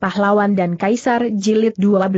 Pahlawan dan Kaisar Jilid 12.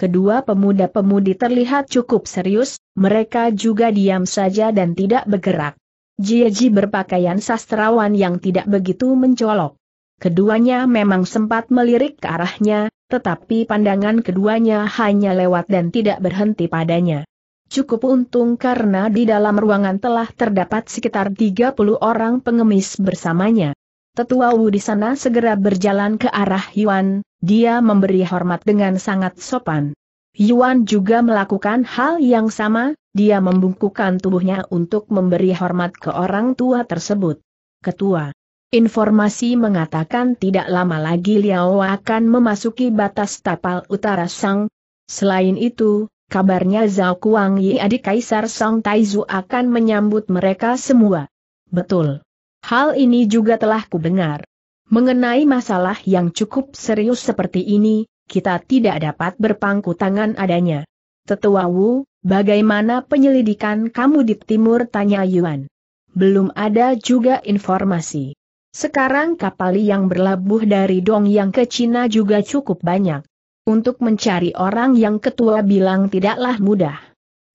Kedua pemuda-pemudi terlihat cukup serius, mereka juga diam saja dan tidak bergerak. Jieji berpakaian sastrawan yang tidak begitu mencolok. Keduanya memang sempat melirik ke arahnya, tetapi pandangan keduanya hanya lewat dan tidak berhenti padanya. Cukup untung karena di dalam ruangan telah terdapat sekitar 30 orang pengemis bersamanya. Tetua Wu di sana segera berjalan ke arah Yuan, dia memberi hormat dengan sangat sopan. Yuan juga melakukan hal yang sama, dia membungkukkan tubuhnya untuk memberi hormat ke orang tua tersebut. Ketua. Informasi mengatakan tidak lama lagi Liao akan memasuki batas tapal utara Sang. Selain itu, kabarnya Zhao Kuang Yi adik Kaisar Song Taizu akan menyambut mereka semua. Betul. Hal ini juga telah kudengar. Mengenai masalah yang cukup serius seperti ini, kita tidak dapat berpangku tangan adanya. Tetua Wu, bagaimana penyelidikan kamu di timur tanya Yuan? Belum ada juga informasi. Sekarang kapal yang berlabuh dari Dong yang ke Cina juga cukup banyak. Untuk mencari orang yang ketua bilang tidaklah mudah.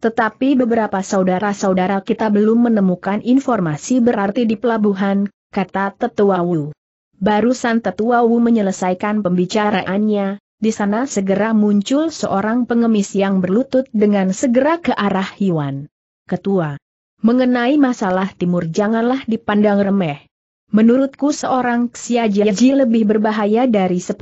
Tetapi beberapa saudara-saudara kita belum menemukan informasi berarti di pelabuhan, kata Tetua Wu. Barusan Tetua Wu menyelesaikan pembicaraannya, di sana segera muncul seorang pengemis yang berlutut dengan segera ke arah Yuan. Ketua, mengenai masalah timur janganlah dipandang remeh. Menurutku seorang Xia Jiaji lebih berbahaya dari 10,000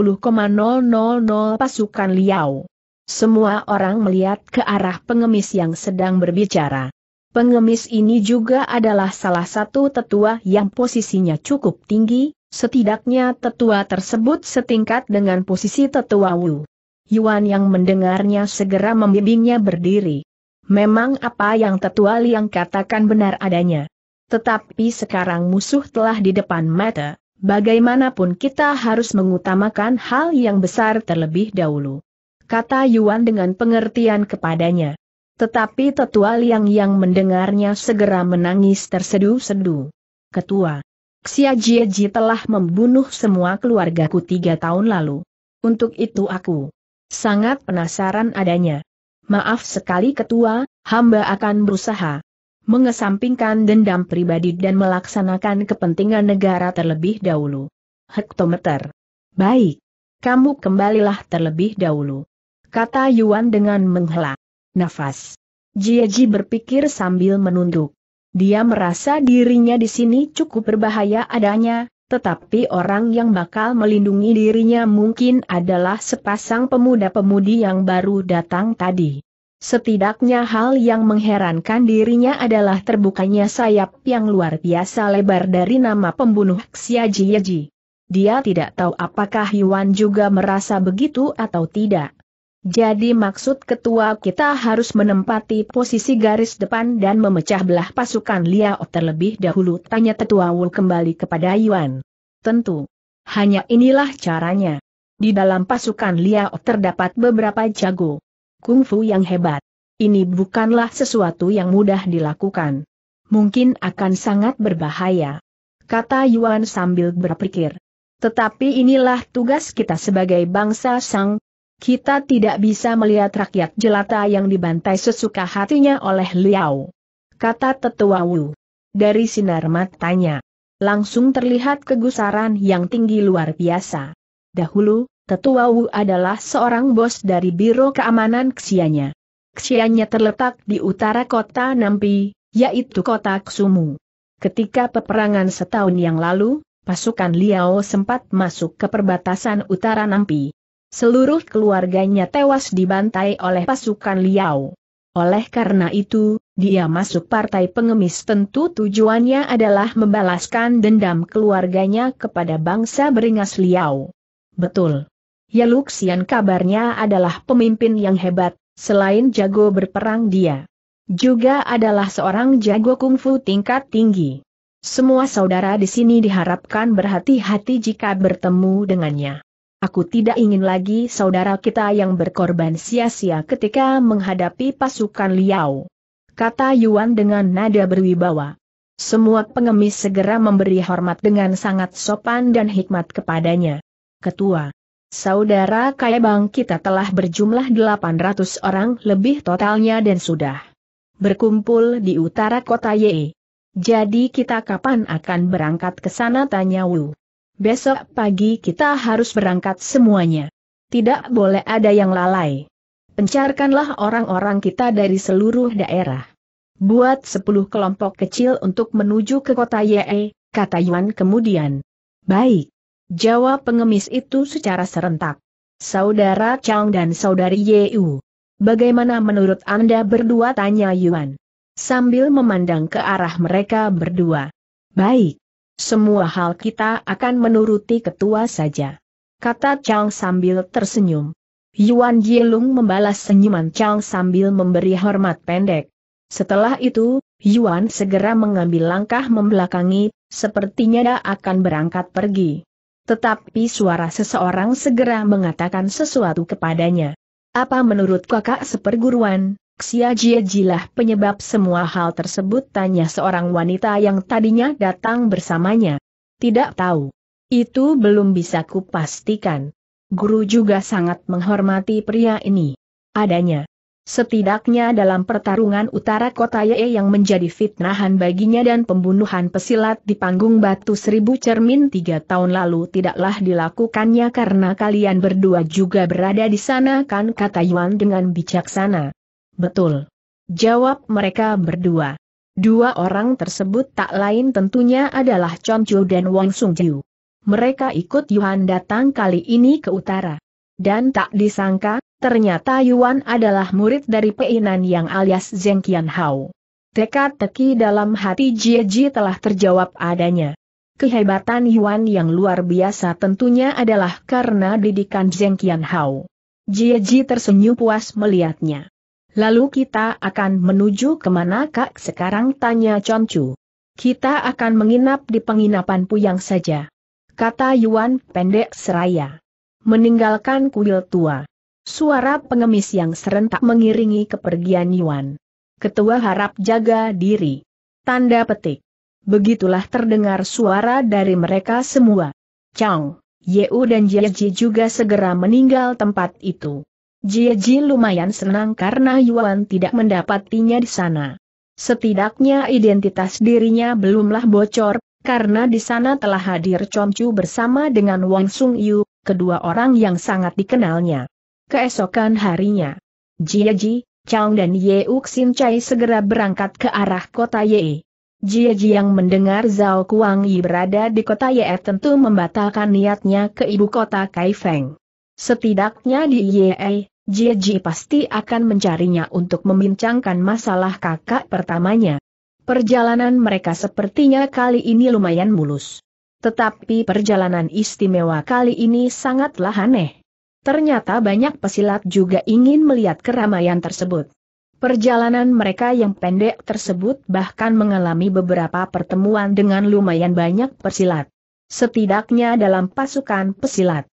pasukan Liao. Semua orang melihat ke arah pengemis yang sedang berbicara. Pengemis ini juga adalah salah satu tetua yang posisinya cukup tinggi, setidaknya tetua tersebut setingkat dengan posisi tetua Wu. Yuan yang mendengarnya segera membimbingnya berdiri. Memang apa yang tetua Liang katakan benar adanya. Tetapi sekarang musuh telah di depan mata, bagaimanapun kita harus mengutamakan hal yang besar terlebih dahulu kata Yuan dengan pengertian kepadanya. Tetapi tetua Liang yang mendengarnya segera menangis tersedu-sedu. Ketua, Xia Jieji telah membunuh semua keluargaku tiga tahun lalu. Untuk itu aku sangat penasaran adanya. Maaf sekali ketua, hamba akan berusaha mengesampingkan dendam pribadi dan melaksanakan kepentingan negara terlebih dahulu. Hektometer. Baik. Kamu kembalilah terlebih dahulu kata Yuan dengan menghela. Nafas. Jieji berpikir sambil menunduk. Dia merasa dirinya di sini cukup berbahaya adanya, tetapi orang yang bakal melindungi dirinya mungkin adalah sepasang pemuda-pemudi yang baru datang tadi. Setidaknya hal yang mengherankan dirinya adalah terbukanya sayap yang luar biasa lebar dari nama pembunuh Xia Jieji. Dia tidak tahu apakah Yuan juga merasa begitu atau tidak, jadi maksud ketua kita harus menempati posisi garis depan dan memecah belah pasukan Liao terlebih dahulu tanya tetua Wul kembali kepada Yuan. Tentu. Hanya inilah caranya. Di dalam pasukan Liao terdapat beberapa jago. Kungfu yang hebat. Ini bukanlah sesuatu yang mudah dilakukan. Mungkin akan sangat berbahaya. Kata Yuan sambil berpikir. Tetapi inilah tugas kita sebagai bangsa Sang, kita tidak bisa melihat rakyat jelata yang dibantai sesuka hatinya oleh Liao. Kata tetua Wu. Dari sinar matanya, langsung terlihat kegusaran yang tinggi luar biasa. Dahulu, tetua Wu adalah seorang bos dari Biro Keamanan Ksianya. Ksianya terletak di utara kota Nampi, yaitu kota Ksumu. Ketika peperangan setahun yang lalu, pasukan Liao sempat masuk ke perbatasan utara Nampi. Seluruh keluarganya tewas dibantai oleh pasukan Liao. Oleh karena itu, dia masuk partai pengemis tentu tujuannya adalah membalaskan dendam keluarganya kepada bangsa beringas Liao. Betul. Yaluxian kabarnya adalah pemimpin yang hebat, selain jago berperang dia. Juga adalah seorang jago kungfu tingkat tinggi. Semua saudara di sini diharapkan berhati-hati jika bertemu dengannya. Aku tidak ingin lagi saudara kita yang berkorban sia-sia ketika menghadapi pasukan Liao. Kata Yuan dengan nada berwibawa. Semua pengemis segera memberi hormat dengan sangat sopan dan hikmat kepadanya. Ketua, saudara kaya bang kita telah berjumlah 800 orang lebih totalnya dan sudah berkumpul di utara kota Ye. Jadi kita kapan akan berangkat ke sana tanya Wu. Besok pagi kita harus berangkat semuanya. Tidak boleh ada yang lalai. Pencarkanlah orang-orang kita dari seluruh daerah. Buat sepuluh kelompok kecil untuk menuju ke kota Ye, kata Yuan kemudian. Baik. Jawab pengemis itu secara serentak. Saudara Chang dan saudari Yeu. Bagaimana menurut Anda berdua tanya Yuan? Sambil memandang ke arah mereka berdua. Baik. Semua hal kita akan menuruti ketua saja. Kata Chang sambil tersenyum. Yuan Yilung membalas senyuman Chang sambil memberi hormat pendek. Setelah itu, Yuan segera mengambil langkah membelakangi, sepertinya dia akan berangkat pergi. Tetapi suara seseorang segera mengatakan sesuatu kepadanya. Apa menurut kakak seperguruan? Xia Jiejilah penyebab semua hal tersebut tanya seorang wanita yang tadinya datang bersamanya. Tidak tahu. Itu belum bisa kupastikan. Guru juga sangat menghormati pria ini. Adanya. Setidaknya dalam pertarungan utara kota Ye yang menjadi fitnahan baginya dan pembunuhan pesilat di panggung batu seribu cermin tiga tahun lalu tidaklah dilakukannya karena kalian berdua juga berada di sana kan kata Yuan dengan bijaksana. Betul. Jawab mereka berdua. Dua orang tersebut tak lain tentunya adalah Chon Chu dan Wang Sung Jiu. Mereka ikut Yuan datang kali ini ke utara. Dan tak disangka, ternyata Yuan adalah murid dari Peinan yang alias Zeng Qian Hao. Teka-teki dalam hati Jie Ji telah terjawab adanya. Kehebatan Yuan yang luar biasa tentunya adalah karena didikan Zeng Qian Hao. Jie Ji tersenyum puas melihatnya. Lalu kita akan menuju kemana kak sekarang tanya Chonchu. Kita akan menginap di penginapan Puyang saja. Kata Yuan pendek seraya. Meninggalkan kuil tua. Suara pengemis yang serentak mengiringi kepergian Yuan. Ketua harap jaga diri. Tanda petik. Begitulah terdengar suara dari mereka semua. Chang, Yeu dan Jieji juga segera meninggal tempat itu. Jie Ji lumayan senang karena Yuan tidak mendapatinya di sana. Setidaknya identitas dirinya belumlah bocor, karena di sana telah hadir Chu bersama dengan Wang Sung Yu, kedua orang yang sangat dikenalnya. Keesokan harinya, Jie Ji, Chang dan Ye Uxin Chai segera berangkat ke arah kota Ye. Jie Ji yang mendengar Zhao Kuang Yi berada di kota Ye tentu membatalkan niatnya ke ibu kota Kaifeng. Setidaknya di Ye Jieji pasti akan mencarinya untuk membincangkan masalah kakak pertamanya. Perjalanan mereka sepertinya kali ini lumayan mulus. Tetapi perjalanan istimewa kali ini sangatlah aneh. Ternyata banyak pesilat juga ingin melihat keramaian tersebut. Perjalanan mereka yang pendek tersebut bahkan mengalami beberapa pertemuan dengan lumayan banyak pesilat. Setidaknya dalam pasukan pesilat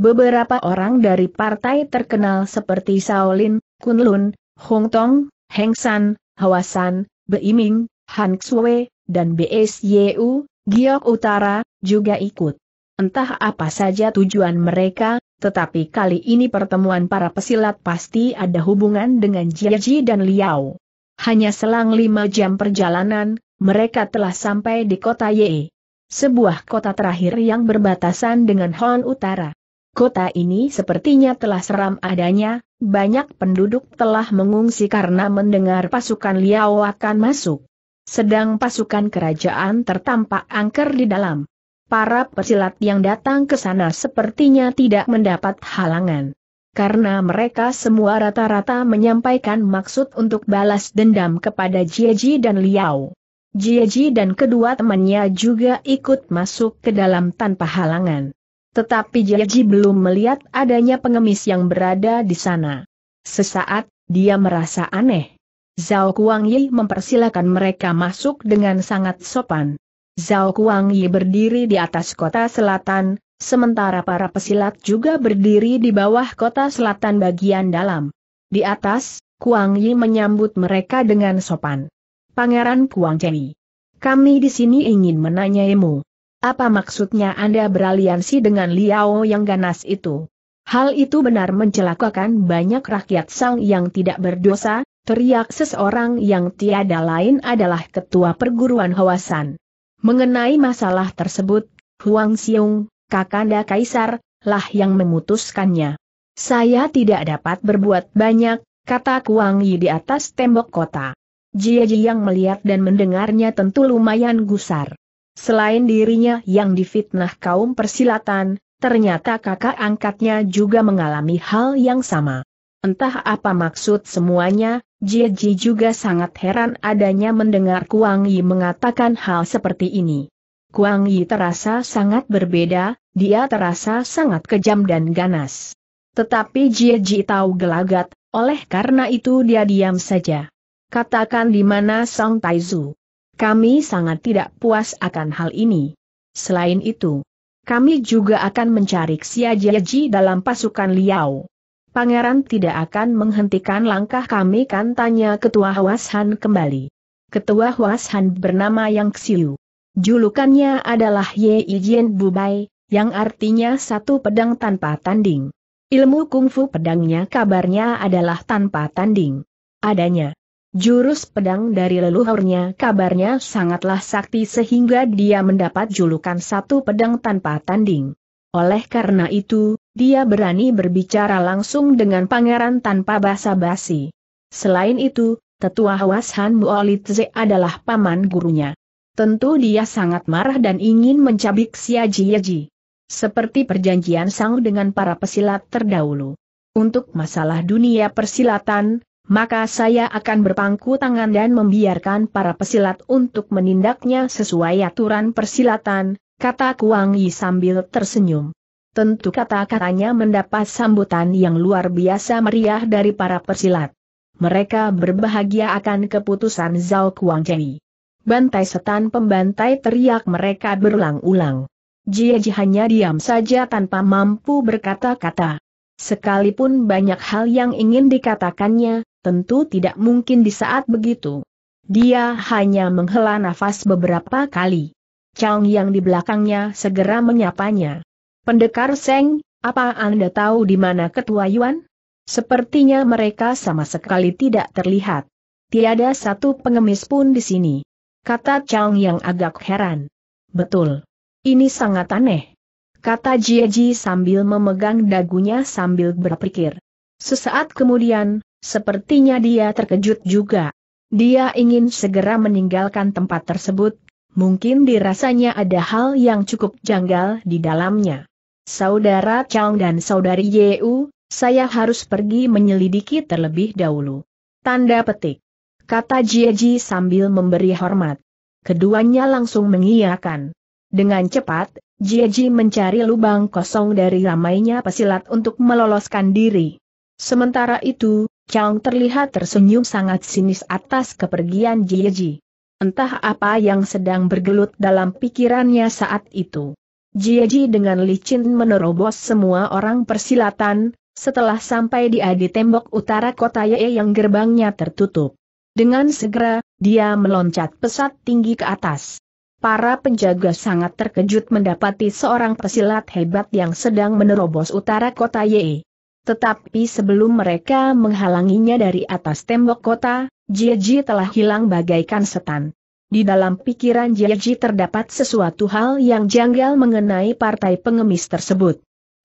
beberapa orang dari partai terkenal seperti Shaolin, Kunlun, Hong Tong, Heng San, Hawasan, Beiming, Han Xue, dan BSYU, Giok Utara, juga ikut. Entah apa saja tujuan mereka, tetapi kali ini pertemuan para pesilat pasti ada hubungan dengan Jiaji dan Liao. Hanya selang lima jam perjalanan, mereka telah sampai di kota Ye. Sebuah kota terakhir yang berbatasan dengan Hon Utara. Kota ini sepertinya telah seram adanya, banyak penduduk telah mengungsi karena mendengar pasukan Liao akan masuk. Sedang pasukan kerajaan tertampak angker di dalam. Para pesilat yang datang ke sana sepertinya tidak mendapat halangan. Karena mereka semua rata-rata menyampaikan maksud untuk balas dendam kepada Jieji dan Liao. Jieji dan kedua temannya juga ikut masuk ke dalam tanpa halangan. Tetapi Jiaji belum melihat adanya pengemis yang berada di sana. Sesaat, dia merasa aneh. Zhao Kuang Yi mempersilahkan mereka masuk dengan sangat sopan. Zhao Kuang Yi berdiri di atas kota selatan, sementara para pesilat juga berdiri di bawah kota selatan bagian dalam. Di atas, Kuang Yi menyambut mereka dengan sopan. Pangeran Kuang Chei. Kami di sini ingin menanyaimu. Apa maksudnya Anda beraliansi dengan Liao yang ganas itu? Hal itu benar mencelakakan banyak rakyat Sang yang tidak berdosa, teriak seseorang yang tiada lain adalah ketua perguruan Hawasan. Mengenai masalah tersebut, Huang Xiong, Kakanda Kaisar, lah yang memutuskannya. Saya tidak dapat berbuat banyak, kata Kuang Yi di atas tembok kota. Jia Ji yang melihat dan mendengarnya tentu lumayan gusar. Selain dirinya yang difitnah kaum persilatan, ternyata kakak angkatnya juga mengalami hal yang sama. Entah apa maksud semuanya, Jiji juga sangat heran adanya mendengar Kuang Yi mengatakan hal seperti ini. Kuang Yi terasa sangat berbeda, dia terasa sangat kejam dan ganas. Tetapi Jiji tahu gelagat, oleh karena itu dia diam saja. Katakan di mana Song Taizu. Kami sangat tidak puas akan hal ini. Selain itu, kami juga akan mencari Jieji dalam pasukan Liao. Pangeran tidak akan menghentikan langkah kami kan tanya Ketua Huashan kembali. Ketua Huashan bernama Yang Xiu. Julukannya adalah Ye Yijian Bubai, yang artinya satu pedang tanpa tanding. Ilmu kungfu pedangnya kabarnya adalah tanpa tanding. Adanya Jurus pedang dari leluhurnya kabarnya sangatlah sakti sehingga dia mendapat julukan satu pedang tanpa tanding. Oleh karena itu, dia berani berbicara langsung dengan pangeran tanpa basa-basi. Selain itu, tetua Hawas Han adalah paman gurunya. Tentu dia sangat marah dan ingin mencabik si Aji Yeji. Seperti perjanjian Sang dengan para pesilat terdahulu. Untuk masalah dunia persilatan, maka saya akan berpangku tangan dan membiarkan para pesilat untuk menindaknya sesuai aturan persilatan, kata Kuang Yi sambil tersenyum. Tentu kata-katanya mendapat sambutan yang luar biasa meriah dari para persilat. Mereka berbahagia akan keputusan Zhao Kuang Jai. Bantai setan pembantai teriak mereka berulang-ulang. Jie Ji hanya diam saja tanpa mampu berkata-kata. Sekalipun banyak hal yang ingin dikatakannya, Tentu tidak mungkin di saat begitu. Dia hanya menghela nafas beberapa kali. Chang yang di belakangnya segera menyapanya. Pendekar Seng, apa Anda tahu di mana ketua Yuan? Sepertinya mereka sama sekali tidak terlihat. Tiada satu pengemis pun di sini. Kata Chang yang agak heran. Betul. Ini sangat aneh. Kata Jieji sambil memegang dagunya sambil berpikir. Sesaat kemudian, Sepertinya dia terkejut juga. Dia ingin segera meninggalkan tempat tersebut, mungkin dirasanya ada hal yang cukup janggal di dalamnya. Saudara Chang dan saudari Yeu, saya harus pergi menyelidiki terlebih dahulu. Tanda petik. Kata Ji sambil memberi hormat. Keduanya langsung mengiyakan. Dengan cepat, Ji mencari lubang kosong dari ramainya pesilat untuk meloloskan diri. Sementara itu, Chang terlihat tersenyum sangat sinis atas kepergian Jieji. Entah apa yang sedang bergelut dalam pikirannya saat itu. Jieji dengan licin menerobos semua orang persilatan, setelah sampai dia di tembok utara kota Ye yang gerbangnya tertutup. Dengan segera, dia meloncat pesat tinggi ke atas. Para penjaga sangat terkejut mendapati seorang pesilat hebat yang sedang menerobos utara kota Ye. Tetapi sebelum mereka menghalanginya dari atas tembok kota, Jieji telah hilang bagaikan setan. Di dalam pikiran Jieji terdapat sesuatu hal yang janggal mengenai partai pengemis tersebut.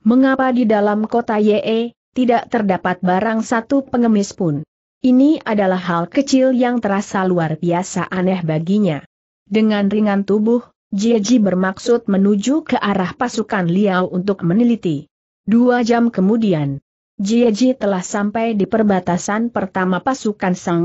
Mengapa di dalam kota Ye, tidak terdapat barang satu pengemis pun? Ini adalah hal kecil yang terasa luar biasa aneh baginya. Dengan ringan tubuh, Jieji bermaksud menuju ke arah pasukan Liao untuk meneliti. Dua jam kemudian, Jieji telah sampai di perbatasan pertama pasukan Sang.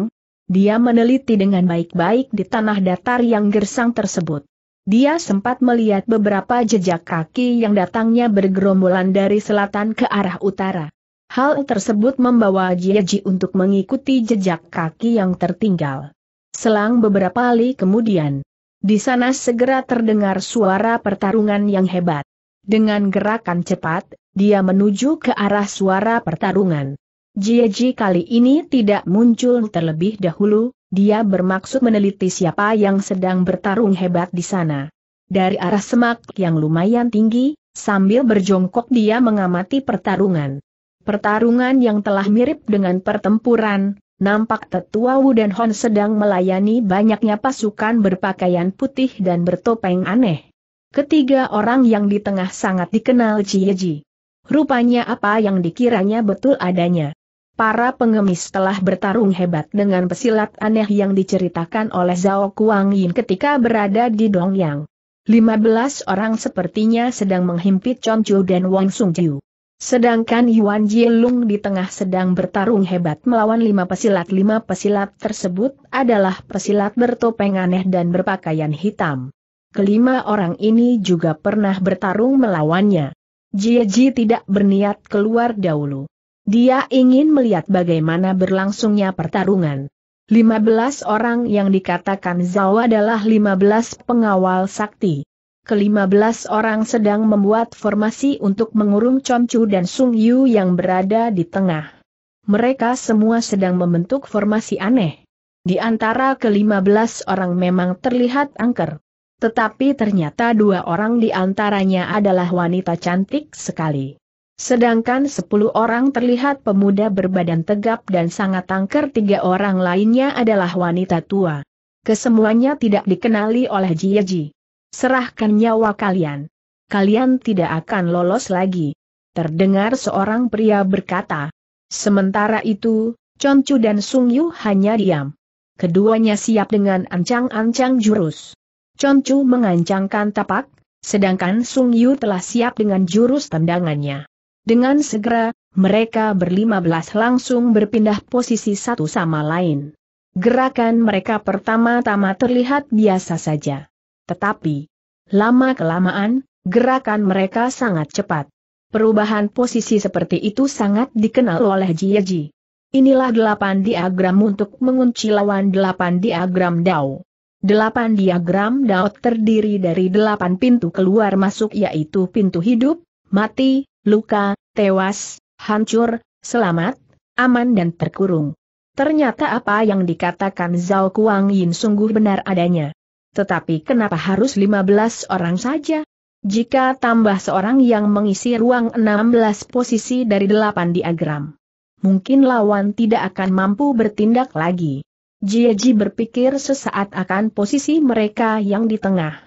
Dia meneliti dengan baik-baik di tanah datar yang gersang tersebut. Dia sempat melihat beberapa jejak kaki yang datangnya bergerombolan dari selatan ke arah utara. Hal tersebut membawa Jieji untuk mengikuti jejak kaki yang tertinggal. Selang beberapa kali kemudian, di sana segera terdengar suara pertarungan yang hebat. Dengan gerakan cepat, dia menuju ke arah suara pertarungan. Jieji kali ini tidak muncul terlebih dahulu, dia bermaksud meneliti siapa yang sedang bertarung hebat di sana. Dari arah semak yang lumayan tinggi, sambil berjongkok dia mengamati pertarungan. Pertarungan yang telah mirip dengan pertempuran, nampak tetua Wu dan Hon sedang melayani banyaknya pasukan berpakaian putih dan bertopeng aneh. Ketiga orang yang di tengah sangat dikenal Jieji. Rupanya apa yang dikiranya betul adanya. Para pengemis telah bertarung hebat dengan pesilat aneh yang diceritakan oleh Zhao Kuang Yin ketika berada di Dongyang. 15 orang sepertinya sedang menghimpit Chon Chu dan Wang Sung Jiu. Sedangkan Yuan Jilung di tengah sedang bertarung hebat melawan lima pesilat. Lima pesilat tersebut adalah pesilat bertopeng aneh dan berpakaian hitam. Kelima orang ini juga pernah bertarung melawannya. Jieji tidak berniat keluar dahulu. Dia ingin melihat bagaimana berlangsungnya pertarungan. 15 orang yang dikatakan Zhao adalah 15 pengawal sakti. Kelima-belas orang sedang membuat formasi untuk mengurung Chonchu dan Sung Yu yang berada di tengah. Mereka semua sedang membentuk formasi aneh. Di antara kelima belas orang memang terlihat angker. Tetapi ternyata dua orang di antaranya adalah wanita cantik sekali. Sedangkan sepuluh orang terlihat pemuda berbadan tegap dan sangat tangker tiga orang lainnya adalah wanita tua. Kesemuanya tidak dikenali oleh Jiaji. Serahkan nyawa kalian. Kalian tidak akan lolos lagi. Terdengar seorang pria berkata. Sementara itu, Concu dan Sung Yu hanya diam. Keduanya siap dengan ancang-ancang jurus. Chonchu mengancangkan tapak, sedangkan Sung Yu telah siap dengan jurus tendangannya. Dengan segera, mereka berlima belas langsung berpindah posisi satu sama lain. Gerakan mereka pertama-tama terlihat biasa saja. Tetapi, lama-kelamaan, gerakan mereka sangat cepat. Perubahan posisi seperti itu sangat dikenal oleh Jiaji. Inilah delapan diagram untuk mengunci lawan delapan diagram Dao. Delapan diagram Daot terdiri dari delapan pintu keluar masuk yaitu pintu hidup, mati, luka, tewas, hancur, selamat, aman dan terkurung. Ternyata apa yang dikatakan Zhao Kuang Yin sungguh benar adanya. Tetapi kenapa harus 15 orang saja? Jika tambah seorang yang mengisi ruang 16 posisi dari delapan diagram. Mungkin lawan tidak akan mampu bertindak lagi. Jieji berpikir sesaat akan posisi mereka yang di tengah.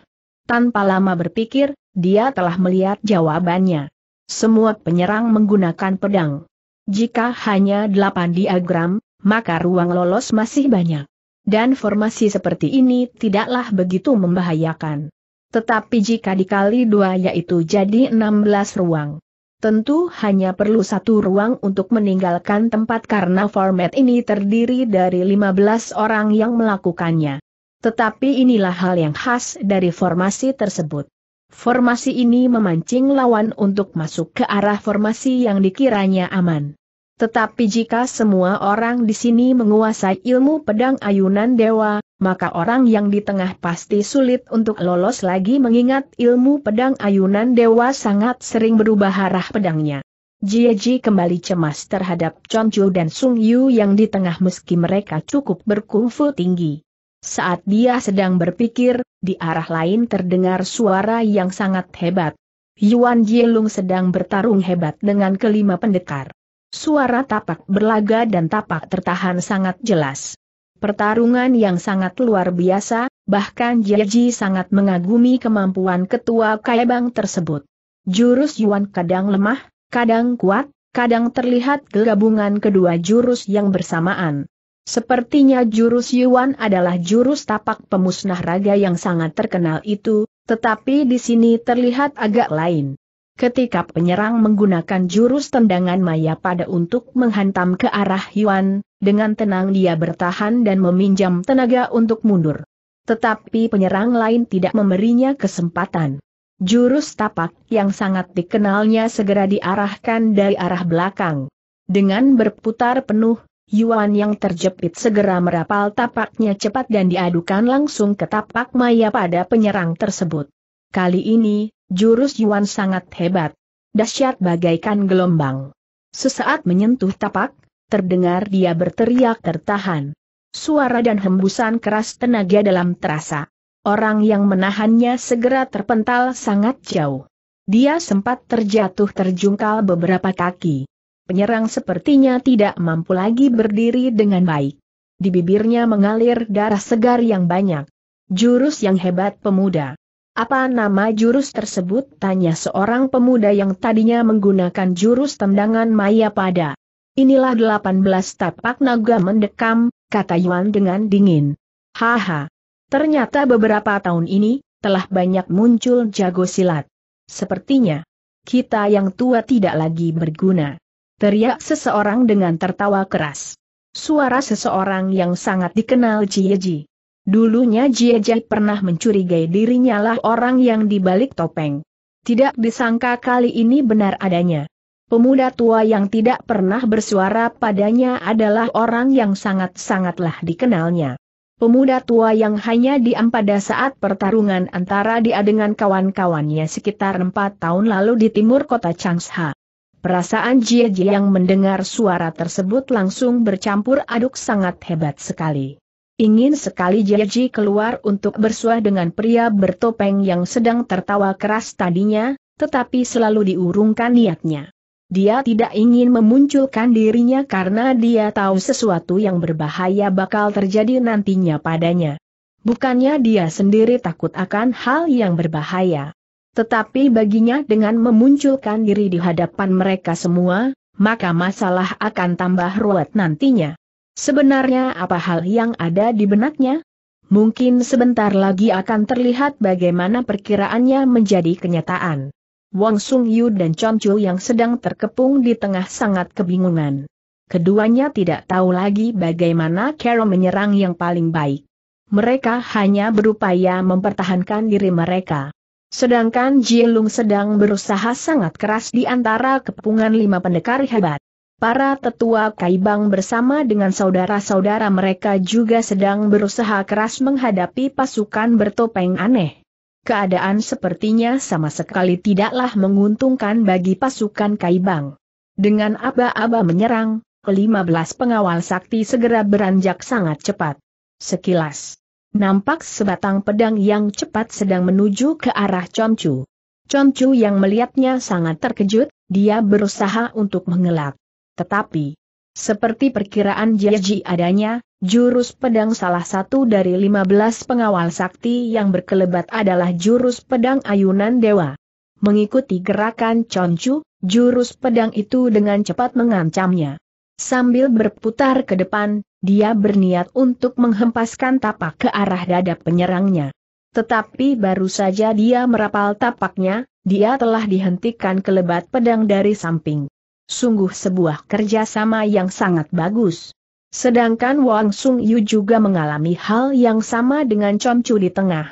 Tanpa lama berpikir, dia telah melihat jawabannya. Semua penyerang menggunakan pedang. Jika hanya delapan diagram, maka ruang lolos masih banyak. Dan formasi seperti ini tidaklah begitu membahayakan. Tetapi jika dikali dua yaitu jadi 16 ruang. Tentu hanya perlu satu ruang untuk meninggalkan tempat karena format ini terdiri dari 15 orang yang melakukannya. Tetapi inilah hal yang khas dari formasi tersebut. Formasi ini memancing lawan untuk masuk ke arah formasi yang dikiranya aman. Tetapi jika semua orang di sini menguasai ilmu pedang ayunan dewa, maka orang yang di tengah pasti sulit untuk lolos lagi mengingat ilmu pedang ayunan dewa sangat sering berubah arah pedangnya. Jieji kembali cemas terhadap Chonju dan Sung Yu yang di tengah meski mereka cukup berkungfu tinggi. Saat dia sedang berpikir, di arah lain terdengar suara yang sangat hebat. Yuan Jielung sedang bertarung hebat dengan kelima pendekar. Suara tapak berlaga dan tapak tertahan sangat jelas. Pertarungan yang sangat luar biasa, bahkan Jeji sangat mengagumi kemampuan ketua Kaibang tersebut. Jurus Yuan kadang lemah, kadang kuat, kadang terlihat gabungan kedua jurus yang bersamaan. Sepertinya jurus Yuan adalah jurus tapak pemusnah raga yang sangat terkenal itu, tetapi di sini terlihat agak lain. Ketika penyerang menggunakan jurus tendangan maya pada untuk menghantam ke arah Yuan, dengan tenang dia bertahan dan meminjam tenaga untuk mundur. Tetapi penyerang lain tidak memberinya kesempatan. Jurus tapak yang sangat dikenalnya segera diarahkan dari arah belakang. Dengan berputar penuh, Yuan yang terjepit segera merapal tapaknya cepat dan diadukan langsung ke tapak maya pada penyerang tersebut. Kali ini, Jurus Yuan sangat hebat. Dahsyat bagaikan gelombang. Sesaat menyentuh tapak, terdengar dia berteriak tertahan. Suara dan hembusan keras tenaga dalam terasa. Orang yang menahannya segera terpental sangat jauh. Dia sempat terjatuh terjungkal beberapa kaki. Penyerang sepertinya tidak mampu lagi berdiri dengan baik. Di bibirnya mengalir darah segar yang banyak. Jurus yang hebat pemuda. Apa nama jurus tersebut? Tanya seorang pemuda yang tadinya menggunakan jurus tendangan maya pada. Inilah 18 tapak naga mendekam, kata Yuan dengan dingin. Haha. Ternyata beberapa tahun ini, telah banyak muncul jago silat. Sepertinya, kita yang tua tidak lagi berguna. Teriak seseorang dengan tertawa keras. Suara seseorang yang sangat dikenal Cieji. Dulunya Jie pernah mencurigai dirinya lah orang yang dibalik topeng. Tidak disangka kali ini benar adanya. Pemuda tua yang tidak pernah bersuara padanya adalah orang yang sangat-sangatlah dikenalnya. Pemuda tua yang hanya diam pada saat pertarungan antara dia dengan kawan-kawannya sekitar empat tahun lalu di timur kota Changsha. Perasaan Jie, Jie yang mendengar suara tersebut langsung bercampur aduk sangat hebat sekali. Ingin sekali Jeji keluar untuk bersuah dengan pria bertopeng yang sedang tertawa keras tadinya, tetapi selalu diurungkan niatnya. Dia tidak ingin memunculkan dirinya karena dia tahu sesuatu yang berbahaya bakal terjadi nantinya padanya. Bukannya dia sendiri takut akan hal yang berbahaya. Tetapi baginya dengan memunculkan diri di hadapan mereka semua, maka masalah akan tambah ruwet nantinya. Sebenarnya apa hal yang ada di benaknya? Mungkin sebentar lagi akan terlihat bagaimana perkiraannya menjadi kenyataan. Wang Sung Yu dan Chom Chu yang sedang terkepung di tengah sangat kebingungan. Keduanya tidak tahu lagi bagaimana Carol menyerang yang paling baik. Mereka hanya berupaya mempertahankan diri mereka. Sedangkan Jilung sedang berusaha sangat keras di antara kepungan lima pendekar hebat. Para tetua Kaibang bersama dengan saudara-saudara mereka juga sedang berusaha keras menghadapi pasukan bertopeng aneh. Keadaan sepertinya sama sekali tidaklah menguntungkan bagi pasukan Kaibang. Dengan aba-aba menyerang, kelima belas pengawal sakti segera beranjak sangat cepat. Sekilas. Nampak sebatang pedang yang cepat sedang menuju ke arah Comcu. Comcu yang melihatnya sangat terkejut, dia berusaha untuk mengelak. Tetapi, seperti perkiraan Jiaji adanya, jurus pedang salah satu dari 15 pengawal sakti yang berkelebat adalah jurus pedang ayunan dewa. Mengikuti gerakan Concu, jurus pedang itu dengan cepat mengancamnya. Sambil berputar ke depan, dia berniat untuk menghempaskan tapak ke arah dada penyerangnya. Tetapi baru saja dia merapal tapaknya, dia telah dihentikan kelebat pedang dari samping sungguh sebuah kerjasama yang sangat bagus. Sedangkan Wang Sung Yu juga mengalami hal yang sama dengan Comcu di tengah.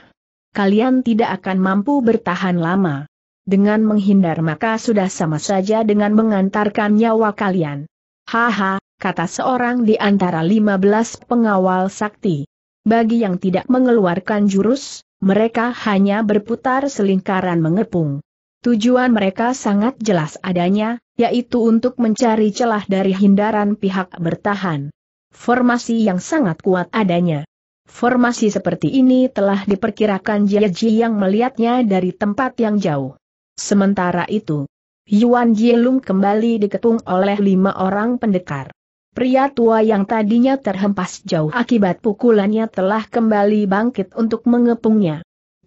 Kalian tidak akan mampu bertahan lama. Dengan menghindar maka sudah sama saja dengan mengantarkan nyawa kalian. Haha, kata seorang di antara 15 pengawal sakti. Bagi yang tidak mengeluarkan jurus, mereka hanya berputar selingkaran mengepung. Tujuan mereka sangat jelas adanya, yaitu untuk mencari celah dari hindaran pihak bertahan. Formasi yang sangat kuat adanya. Formasi seperti ini telah diperkirakan Jieji yang melihatnya dari tempat yang jauh. Sementara itu, Yuan Jielung kembali diketung oleh lima orang pendekar. Pria tua yang tadinya terhempas jauh akibat pukulannya telah kembali bangkit untuk mengepungnya.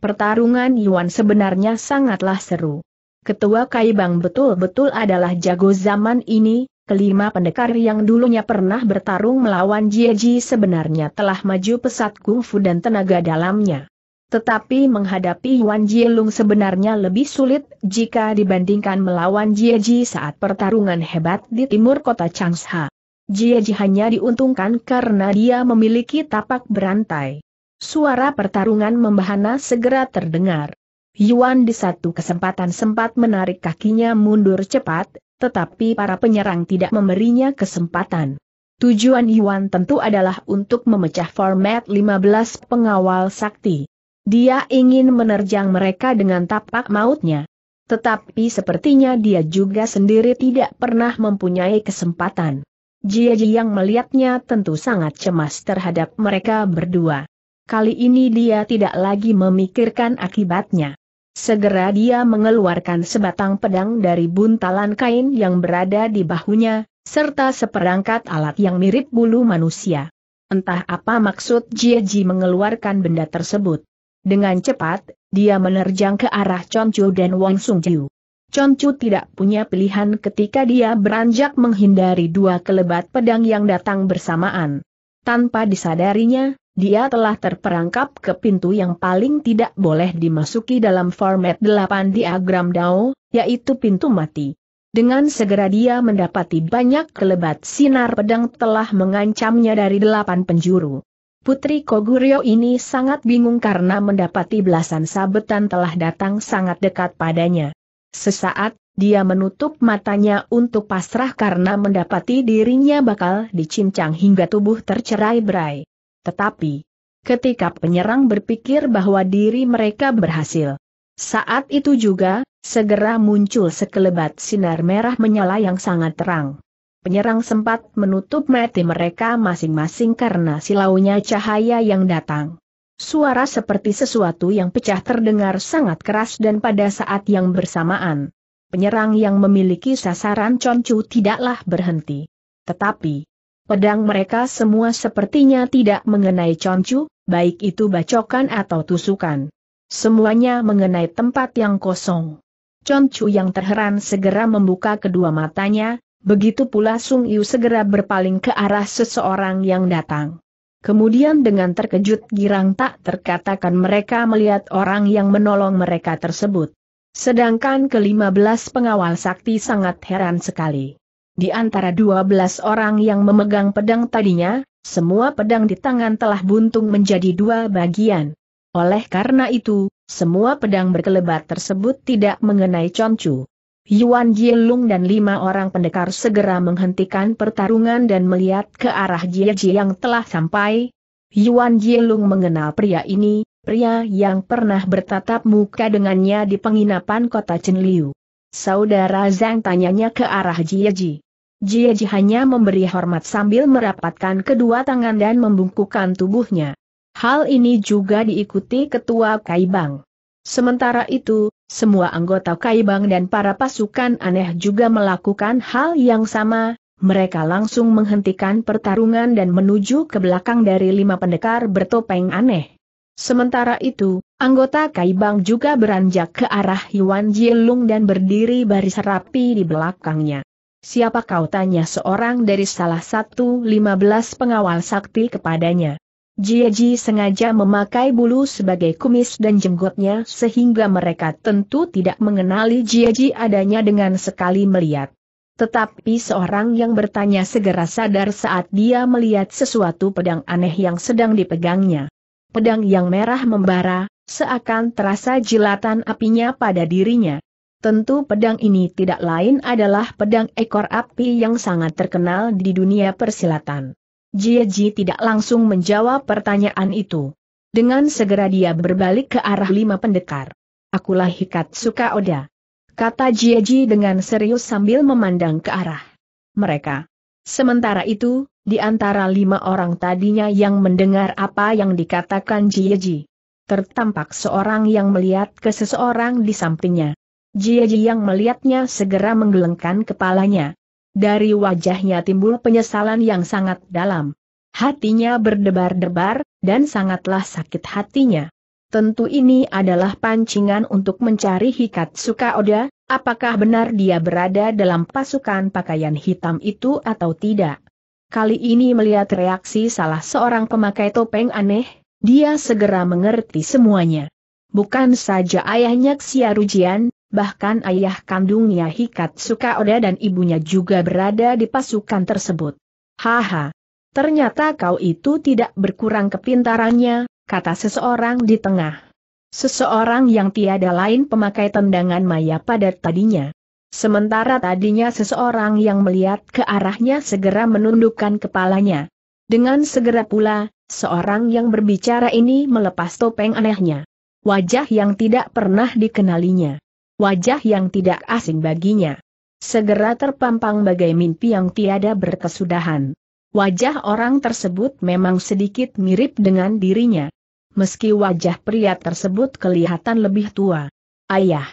Pertarungan Yuan sebenarnya sangatlah seru. Ketua Kaibang betul-betul adalah jago zaman ini, kelima pendekar yang dulunya pernah bertarung melawan Jieji sebenarnya telah maju pesat kungfu dan tenaga dalamnya. Tetapi menghadapi Wan Jielung sebenarnya lebih sulit jika dibandingkan melawan Jieji saat pertarungan hebat di timur kota Changsha. Jieji hanya diuntungkan karena dia memiliki tapak berantai. Suara pertarungan membahana segera terdengar. Yuan di satu kesempatan sempat menarik kakinya mundur cepat, tetapi para penyerang tidak memberinya kesempatan. Tujuan Yuan tentu adalah untuk memecah format 15 pengawal sakti. Dia ingin menerjang mereka dengan tapak mautnya. Tetapi sepertinya dia juga sendiri tidak pernah mempunyai kesempatan. Jia yang melihatnya tentu sangat cemas terhadap mereka berdua. Kali ini dia tidak lagi memikirkan akibatnya. Segera dia mengeluarkan sebatang pedang dari buntalan kain yang berada di bahunya, serta seperangkat alat yang mirip bulu manusia. Entah apa maksud Jieji mengeluarkan benda tersebut. Dengan cepat, dia menerjang ke arah Chonchu dan Wang Sungju. Chonchu tidak punya pilihan ketika dia beranjak menghindari dua kelebat pedang yang datang bersamaan. Tanpa disadarinya, dia telah terperangkap ke pintu yang paling tidak boleh dimasuki dalam format 8 diagram DAO, yaitu pintu mati. Dengan segera dia mendapati banyak kelebat sinar pedang telah mengancamnya dari delapan penjuru. Putri Koguryo ini sangat bingung karena mendapati belasan sabetan telah datang sangat dekat padanya. Sesaat, dia menutup matanya untuk pasrah karena mendapati dirinya bakal dicincang hingga tubuh tercerai-berai. Tetapi, ketika penyerang berpikir bahwa diri mereka berhasil, saat itu juga, segera muncul sekelebat sinar merah menyala yang sangat terang. Penyerang sempat menutup mata mereka masing-masing karena silaunya cahaya yang datang. Suara seperti sesuatu yang pecah terdengar sangat keras dan pada saat yang bersamaan. Penyerang yang memiliki sasaran concu tidaklah berhenti. Tetapi, Pedang mereka semua sepertinya tidak mengenai concu, baik itu bacokan atau tusukan. Semuanya mengenai tempat yang kosong. Concu yang terheran segera membuka kedua matanya, begitu pula Sung Yu segera berpaling ke arah seseorang yang datang. Kemudian dengan terkejut girang tak terkatakan mereka melihat orang yang menolong mereka tersebut. Sedangkan kelima belas pengawal sakti sangat heran sekali. Di antara dua belas orang yang memegang pedang tadinya, semua pedang di tangan telah buntung menjadi dua bagian. Oleh karena itu, semua pedang berkelebat tersebut tidak mengenai Concu. Yuan Jielung dan lima orang pendekar segera menghentikan pertarungan dan melihat ke arah Jie Ji yang telah sampai. Yuan Jielung mengenal pria ini, pria yang pernah bertatap muka dengannya di penginapan kota Chenliu. Saudara Zhang tanyanya ke arah Jieji. Jieji hanya memberi hormat sambil merapatkan kedua tangan dan membungkukkan tubuhnya. Hal ini juga diikuti Ketua Kaibang. Sementara itu, semua anggota Kaibang dan para pasukan aneh juga melakukan hal yang sama, mereka langsung menghentikan pertarungan dan menuju ke belakang dari lima pendekar bertopeng aneh. Sementara itu, Anggota Kaibang juga beranjak ke arah Yuan Jilung dan berdiri baris rapi di belakangnya. Siapa kau tanya seorang dari salah satu lima belas pengawal sakti kepadanya. Jieji sengaja memakai bulu sebagai kumis dan jenggotnya sehingga mereka tentu tidak mengenali Jieji adanya dengan sekali melihat. Tetapi seorang yang bertanya segera sadar saat dia melihat sesuatu pedang aneh yang sedang dipegangnya. Pedang yang merah membara, Seakan terasa jilatan apinya pada dirinya. Tentu pedang ini tidak lain adalah pedang ekor api yang sangat terkenal di dunia persilatan. Jie tidak langsung menjawab pertanyaan itu. Dengan segera dia berbalik ke arah lima pendekar. Akulah Hikat Suka Oda. Kata Jie dengan serius sambil memandang ke arah mereka. Sementara itu, di antara lima orang tadinya yang mendengar apa yang dikatakan Jie tertampak seorang yang melihat ke seseorang di sampingnya. Jia yang melihatnya segera menggelengkan kepalanya. Dari wajahnya timbul penyesalan yang sangat dalam. Hatinya berdebar-debar, dan sangatlah sakit hatinya. Tentu ini adalah pancingan untuk mencari hikat suka Oda, apakah benar dia berada dalam pasukan pakaian hitam itu atau tidak. Kali ini melihat reaksi salah seorang pemakai topeng aneh, dia segera mengerti semuanya. Bukan saja ayahnya Xiarujian, bahkan ayah kandungnya Hikat Sukaoda dan ibunya juga berada di pasukan tersebut. Haha. Ternyata kau itu tidak berkurang kepintarannya, kata seseorang di tengah. Seseorang yang tiada lain pemakai tendangan maya pada tadinya. Sementara tadinya seseorang yang melihat ke arahnya segera menundukkan kepalanya. Dengan segera pula, Seorang yang berbicara ini melepas topeng anehnya. Wajah yang tidak pernah dikenalinya. Wajah yang tidak asing baginya. Segera terpampang bagai mimpi yang tiada berkesudahan. Wajah orang tersebut memang sedikit mirip dengan dirinya. Meski wajah pria tersebut kelihatan lebih tua. Ayah.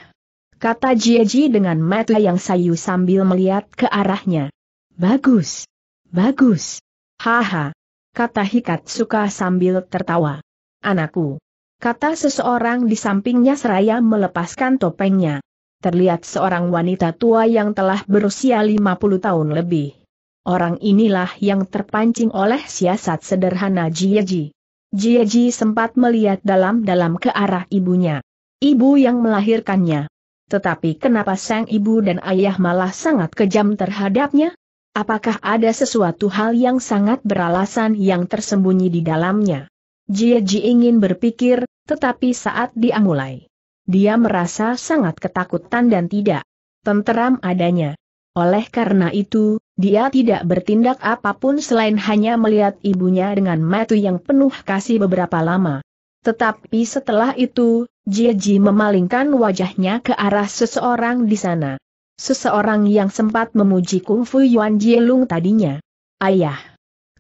Kata Jieji dengan mata yang sayu sambil melihat ke arahnya. Bagus. Bagus. Haha kata hikat suka sambil tertawa. Anakku. Kata seseorang di sampingnya seraya melepaskan topengnya. Terlihat seorang wanita tua yang telah berusia 50 tahun lebih. Orang inilah yang terpancing oleh siasat sederhana Jieji. Jieji sempat melihat dalam-dalam ke arah ibunya. Ibu yang melahirkannya. Tetapi kenapa sang ibu dan ayah malah sangat kejam terhadapnya? Apakah ada sesuatu hal yang sangat beralasan yang tersembunyi di dalamnya? Jie Ji ingin berpikir, tetapi saat dia mulai, dia merasa sangat ketakutan dan tidak tenteram adanya. Oleh karena itu, dia tidak bertindak apapun selain hanya melihat ibunya dengan mata yang penuh kasih beberapa lama. Tetapi setelah itu, Jie Ji memalingkan wajahnya ke arah seseorang di sana. Seseorang yang sempat memuji Kung Fu Yuan Jielung tadinya. Ayah.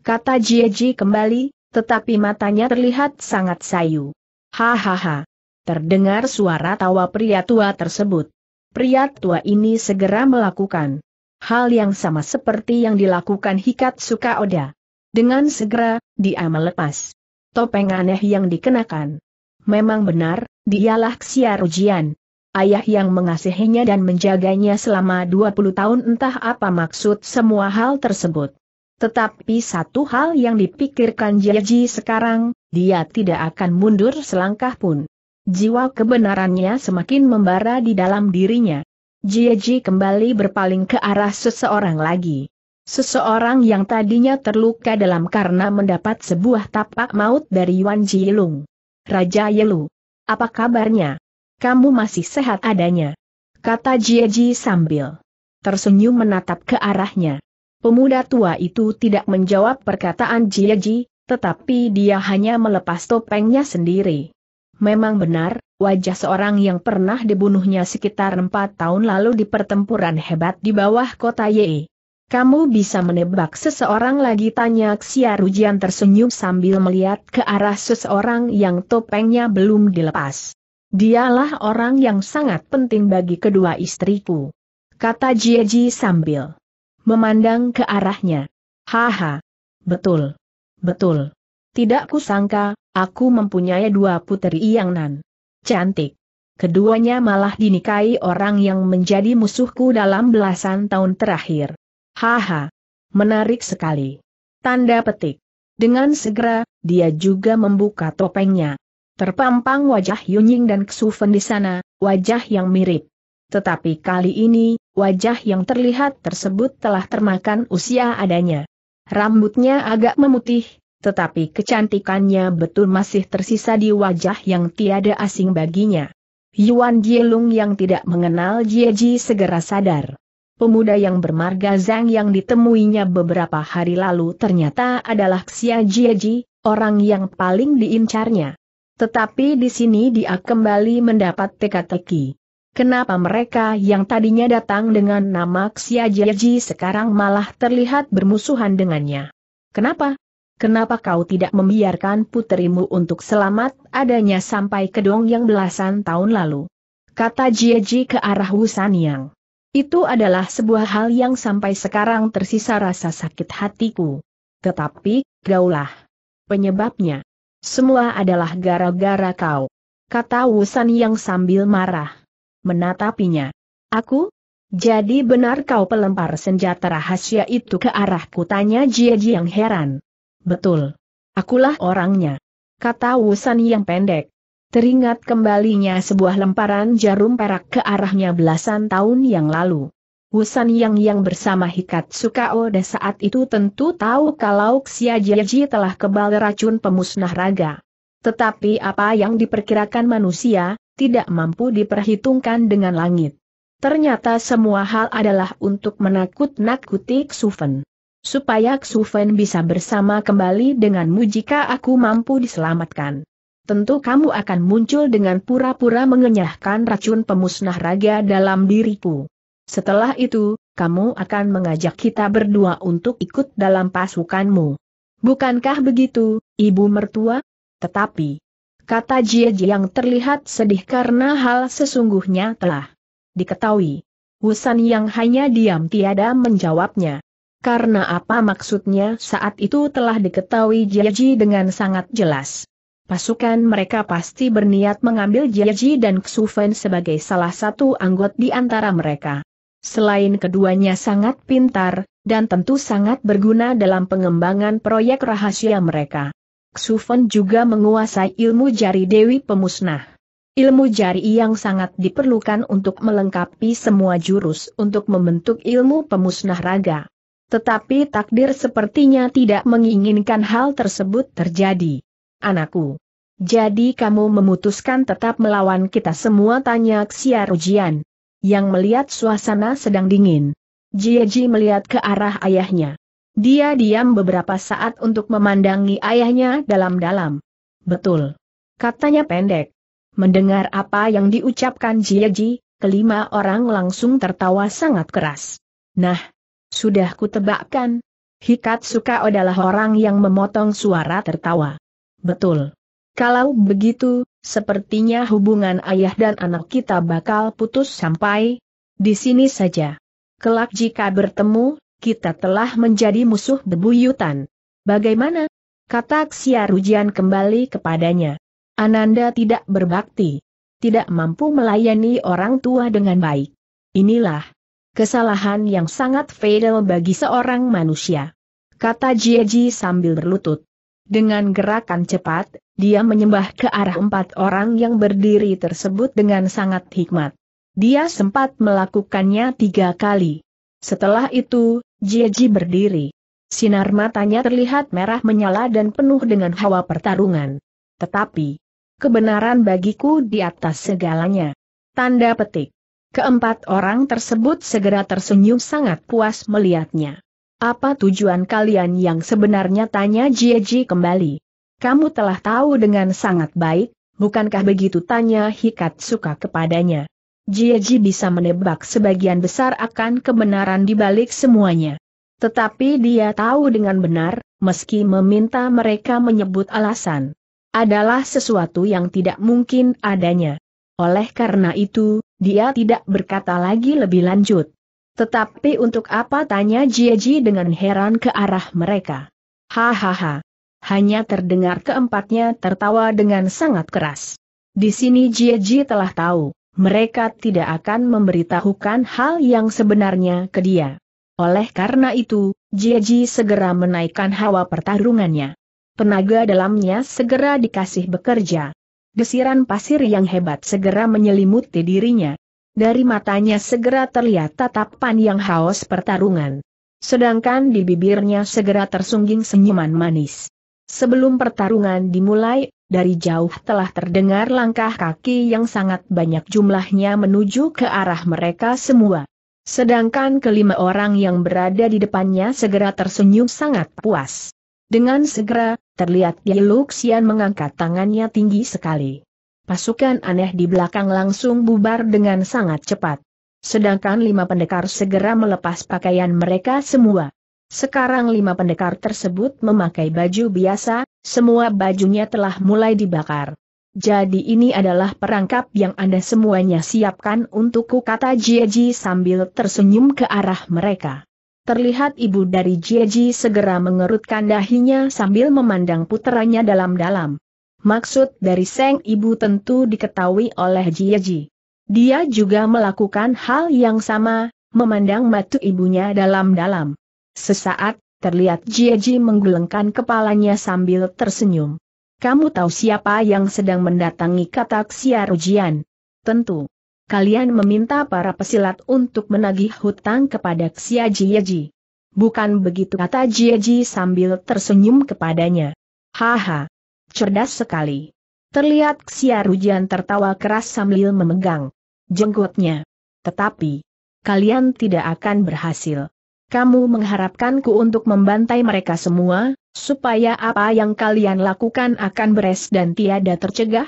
Kata Jie Jieji kembali, tetapi matanya terlihat sangat sayu. Hahaha. Terdengar suara tawa pria tua tersebut. Pria tua ini segera melakukan hal yang sama seperti yang dilakukan Hikat Oda. Dengan segera, dia melepas topeng aneh yang dikenakan. Memang benar, dialah Rujian ayah yang mengasihinya dan menjaganya selama 20 tahun entah apa maksud semua hal tersebut. Tetapi satu hal yang dipikirkan Jiaji sekarang, dia tidak akan mundur selangkah pun. Jiwa kebenarannya semakin membara di dalam dirinya. Jiaji kembali berpaling ke arah seseorang lagi. Seseorang yang tadinya terluka dalam karena mendapat sebuah tapak maut dari Yuan Jilung. Raja Yelu. Apa kabarnya? kamu masih sehat adanya. Kata Jieji sambil tersenyum menatap ke arahnya. Pemuda tua itu tidak menjawab perkataan Jieji, tetapi dia hanya melepas topengnya sendiri. Memang benar, wajah seorang yang pernah dibunuhnya sekitar empat tahun lalu di pertempuran hebat di bawah kota Ye. Kamu bisa menebak seseorang lagi tanya Xia Rujian tersenyum sambil melihat ke arah seseorang yang topengnya belum dilepas. Dialah orang yang sangat penting bagi kedua istriku. Kata Jieji sambil memandang ke arahnya. Haha. Betul. Betul. Tidak kusangka, aku mempunyai dua puteri yang nan. Cantik. Keduanya malah dinikahi orang yang menjadi musuhku dalam belasan tahun terakhir. Haha. Menarik sekali. Tanda petik. Dengan segera, dia juga membuka topengnya. Terpampang wajah Yunying dan Xufen di sana, wajah yang mirip. Tetapi kali ini, wajah yang terlihat tersebut telah termakan usia adanya. Rambutnya agak memutih, tetapi kecantikannya betul masih tersisa di wajah yang tiada asing baginya. Yuan Jielung yang tidak mengenal Jieji segera sadar. Pemuda yang bermarga Zhang yang ditemuinya beberapa hari lalu ternyata adalah Xia Jieji, orang yang paling diincarnya. Tetapi di sini dia kembali mendapat teka-teki. Kenapa mereka yang tadinya datang dengan nama Xiajiaji sekarang malah terlihat bermusuhan dengannya? Kenapa? Kenapa kau tidak membiarkan puterimu untuk selamat adanya sampai ke Dong yang belasan tahun lalu? Kata Jiaji ke arah Wusan Yang. Itu adalah sebuah hal yang sampai sekarang tersisa rasa sakit hatiku. Tetapi, gaulah. Penyebabnya. Semua adalah gara-gara kau. Kata Wusan yang sambil marah. Menatapinya. Aku? Jadi benar kau pelempar senjata rahasia itu ke arahku tanya Jie yang heran. Betul. Akulah orangnya. Kata Wusan yang pendek. Teringat kembalinya sebuah lemparan jarum perak ke arahnya belasan tahun yang lalu. Wusan Yang yang bersama hikat sukaoda saat itu tentu tahu kalau Xia Jieji telah kebal racun pemusnah raga. Tetapi apa yang diperkirakan manusia, tidak mampu diperhitungkan dengan langit. Ternyata semua hal adalah untuk menakut-nakuti Xufen. Supaya Xufen bisa bersama kembali denganmu jika aku mampu diselamatkan. Tentu kamu akan muncul dengan pura-pura mengenyahkan racun pemusnah raga dalam diriku. Setelah itu, kamu akan mengajak kita berdua untuk ikut dalam pasukanmu. Bukankah begitu, ibu mertua? Tetapi, kata Jie yang terlihat sedih karena hal sesungguhnya telah diketahui. Wusan yang hanya diam tiada menjawabnya. Karena apa maksudnya saat itu telah diketahui Jie dengan sangat jelas. Pasukan mereka pasti berniat mengambil Jieji dan Xufen sebagai salah satu anggota di antara mereka. Selain keduanya sangat pintar, dan tentu sangat berguna dalam pengembangan proyek rahasia mereka. Xufen juga menguasai ilmu jari Dewi Pemusnah. Ilmu jari yang sangat diperlukan untuk melengkapi semua jurus untuk membentuk ilmu pemusnah raga. Tetapi takdir sepertinya tidak menginginkan hal tersebut terjadi. Anakku. Jadi kamu memutuskan tetap melawan kita semua tanya Xiarujian yang melihat suasana sedang dingin. Jieji melihat ke arah ayahnya. Dia diam beberapa saat untuk memandangi ayahnya dalam-dalam. Betul. Katanya pendek. Mendengar apa yang diucapkan Jieji, kelima orang langsung tertawa sangat keras. Nah, sudah kutebakkan. Hikat suka adalah orang yang memotong suara tertawa. Betul. Kalau begitu, Sepertinya hubungan ayah dan anak kita bakal putus sampai di sini saja. Kelak jika bertemu, kita telah menjadi musuh bebuyutan. Bagaimana? Kata Ujian kembali kepadanya. Ananda tidak berbakti. Tidak mampu melayani orang tua dengan baik. Inilah kesalahan yang sangat fatal bagi seorang manusia. Kata Jieji sambil berlutut. Dengan gerakan cepat, dia menyembah ke arah empat orang yang berdiri tersebut dengan sangat hikmat. Dia sempat melakukannya tiga kali. Setelah itu, Jeji berdiri. Sinar matanya terlihat merah menyala dan penuh dengan hawa pertarungan. Tetapi, kebenaran bagiku di atas segalanya. Tanda petik. Keempat orang tersebut segera tersenyum sangat puas melihatnya. Apa tujuan kalian yang sebenarnya tanya Ji kembali? Kamu telah tahu dengan sangat baik, bukankah begitu tanya Hikat suka kepadanya. Ji bisa menebak sebagian besar akan kebenaran di balik semuanya. Tetapi dia tahu dengan benar, meski meminta mereka menyebut alasan. Adalah sesuatu yang tidak mungkin adanya. Oleh karena itu, dia tidak berkata lagi lebih lanjut. Tetapi untuk apa tanya Jieji dengan heran ke arah mereka. Hahaha. Hanya terdengar keempatnya tertawa dengan sangat keras. Di sini Jieji telah tahu, mereka tidak akan memberitahukan hal yang sebenarnya ke dia. Oleh karena itu, Jieji segera menaikkan hawa pertarungannya. Tenaga dalamnya segera dikasih bekerja. Gesiran pasir yang hebat segera menyelimuti dirinya. Dari matanya segera terlihat tatapan yang haus pertarungan. Sedangkan di bibirnya segera tersungging senyuman manis. Sebelum pertarungan dimulai, dari jauh telah terdengar langkah kaki yang sangat banyak jumlahnya menuju ke arah mereka semua. Sedangkan kelima orang yang berada di depannya segera tersenyum sangat puas. Dengan segera, terlihat dia Luxian mengangkat tangannya tinggi sekali pasukan aneh di belakang langsung bubar dengan sangat cepat. Sedangkan lima pendekar segera melepas pakaian mereka semua. Sekarang lima pendekar tersebut memakai baju biasa, semua bajunya telah mulai dibakar. Jadi ini adalah perangkap yang Anda semuanya siapkan untukku kata Jieji sambil tersenyum ke arah mereka. Terlihat ibu dari Jieji segera mengerutkan dahinya sambil memandang putranya dalam-dalam. Maksud dari Seng Ibu tentu diketahui oleh Ji. Dia juga melakukan hal yang sama, memandang matu ibunya dalam-dalam. Sesaat, terlihat Ji menggulengkan kepalanya sambil tersenyum. Kamu tahu siapa yang sedang mendatangi katak Xiaojian? Tentu. Kalian meminta para pesilat untuk menagih hutang kepada Xia Xiaojian. Bukan begitu kata Jieji sambil tersenyum kepadanya. Haha. Cerdas sekali. Terlihat Xiarujian tertawa keras sambil memegang jenggotnya. Tetapi, kalian tidak akan berhasil. Kamu mengharapkanku untuk membantai mereka semua, supaya apa yang kalian lakukan akan beres dan tiada tercegah?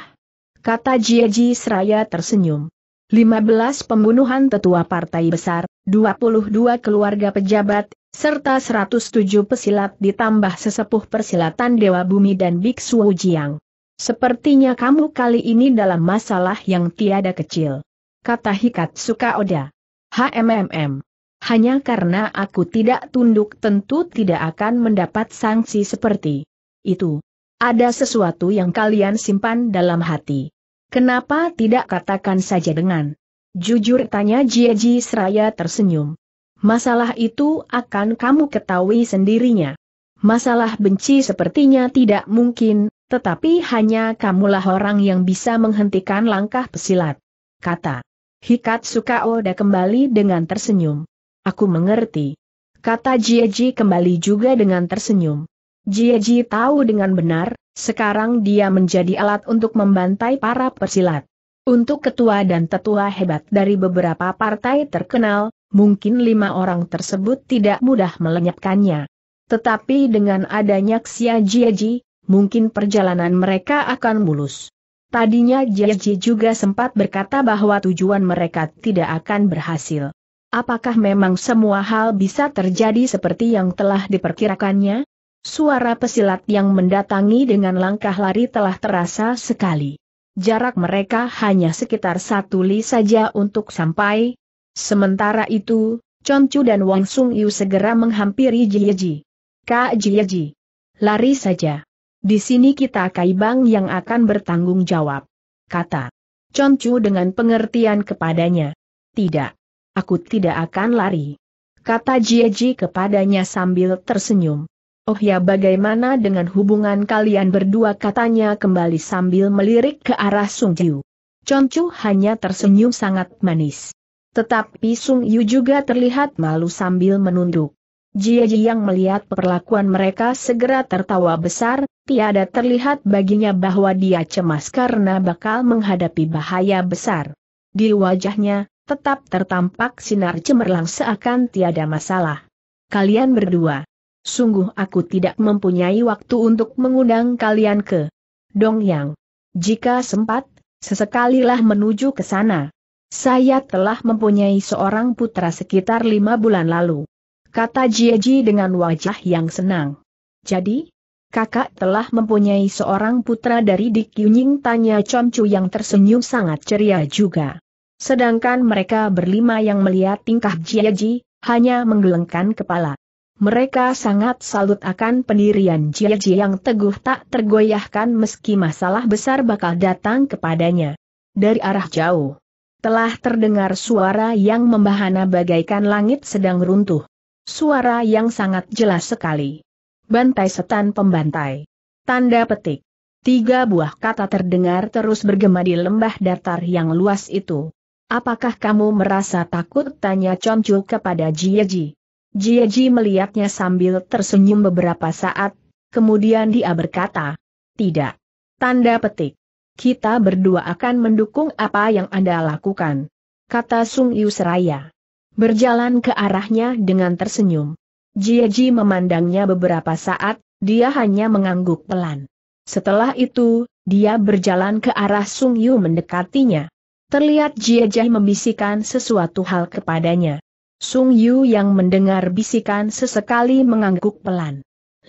Kata Jiaji seraya tersenyum. 15 pembunuhan tetua partai besar, 22 keluarga pejabat, serta 107 pesilat ditambah sesepuh persilatan Dewa Bumi dan Biksu Ujiang. Sepertinya kamu kali ini dalam masalah yang tiada kecil. Kata Hikat Suka Oda. HMMM. Hanya karena aku tidak tunduk tentu tidak akan mendapat sanksi seperti itu. Ada sesuatu yang kalian simpan dalam hati. Kenapa tidak katakan saja dengan jujur tanya Jieji seraya tersenyum masalah itu akan kamu ketahui sendirinya. Masalah benci sepertinya tidak mungkin, tetapi hanya kamulah orang yang bisa menghentikan langkah pesilat. Kata Hikat Sukaoda kembali dengan tersenyum. Aku mengerti. Kata Jieji kembali juga dengan tersenyum. Jieji tahu dengan benar, sekarang dia menjadi alat untuk membantai para pesilat. Untuk ketua dan tetua hebat dari beberapa partai terkenal, mungkin lima orang tersebut tidak mudah melenyapkannya. Tetapi dengan adanya Xia Jieji, mungkin perjalanan mereka akan mulus. Tadinya Jieji juga sempat berkata bahwa tujuan mereka tidak akan berhasil. Apakah memang semua hal bisa terjadi seperti yang telah diperkirakannya? Suara pesilat yang mendatangi dengan langkah lari telah terasa sekali. Jarak mereka hanya sekitar satu li saja untuk sampai, Sementara itu, Concu dan Wang Sung Yu segera menghampiri Jieji. Kak Jieji, lari saja. Di sini kita Kaibang yang akan bertanggung jawab. Kata Concu dengan pengertian kepadanya. Tidak. Aku tidak akan lari. Kata Jieji kepadanya sambil tersenyum. Oh ya bagaimana dengan hubungan kalian berdua katanya kembali sambil melirik ke arah Sung Jiu. Concu hanya tersenyum sangat manis. Tetapi Sung Yu juga terlihat malu sambil menunduk. Jia Ji yang melihat perlakuan mereka segera tertawa besar, tiada terlihat baginya bahwa dia cemas karena bakal menghadapi bahaya besar. Di wajahnya, tetap tertampak sinar cemerlang seakan tiada masalah. Kalian berdua. Sungguh aku tidak mempunyai waktu untuk mengundang kalian ke Dongyang. Jika sempat, sesekalilah menuju ke sana. Saya telah mempunyai seorang putra sekitar lima bulan lalu. Kata Jieji dengan wajah yang senang. Jadi, kakak telah mempunyai seorang putra dari Dik Yunying tanya Comcu yang tersenyum sangat ceria juga. Sedangkan mereka berlima yang melihat tingkah Jieji, hanya menggelengkan kepala. Mereka sangat salut akan pendirian Jieji yang teguh tak tergoyahkan meski masalah besar bakal datang kepadanya. Dari arah jauh telah terdengar suara yang membahana bagaikan langit sedang runtuh. Suara yang sangat jelas sekali. Bantai setan pembantai. Tanda petik. Tiga buah kata terdengar terus bergema di lembah datar yang luas itu. Apakah kamu merasa takut? Tanya Chonchu kepada Jieji. Jieji melihatnya sambil tersenyum beberapa saat, kemudian dia berkata, Tidak. Tanda petik. Kita berdua akan mendukung apa yang Anda lakukan. Kata Sung Yu Seraya. Berjalan ke arahnya dengan tersenyum. Ji memandangnya beberapa saat, dia hanya mengangguk pelan. Setelah itu, dia berjalan ke arah Sung Yu mendekatinya. Terlihat Ji membisikkan sesuatu hal kepadanya. Sung Yu yang mendengar bisikan sesekali mengangguk pelan.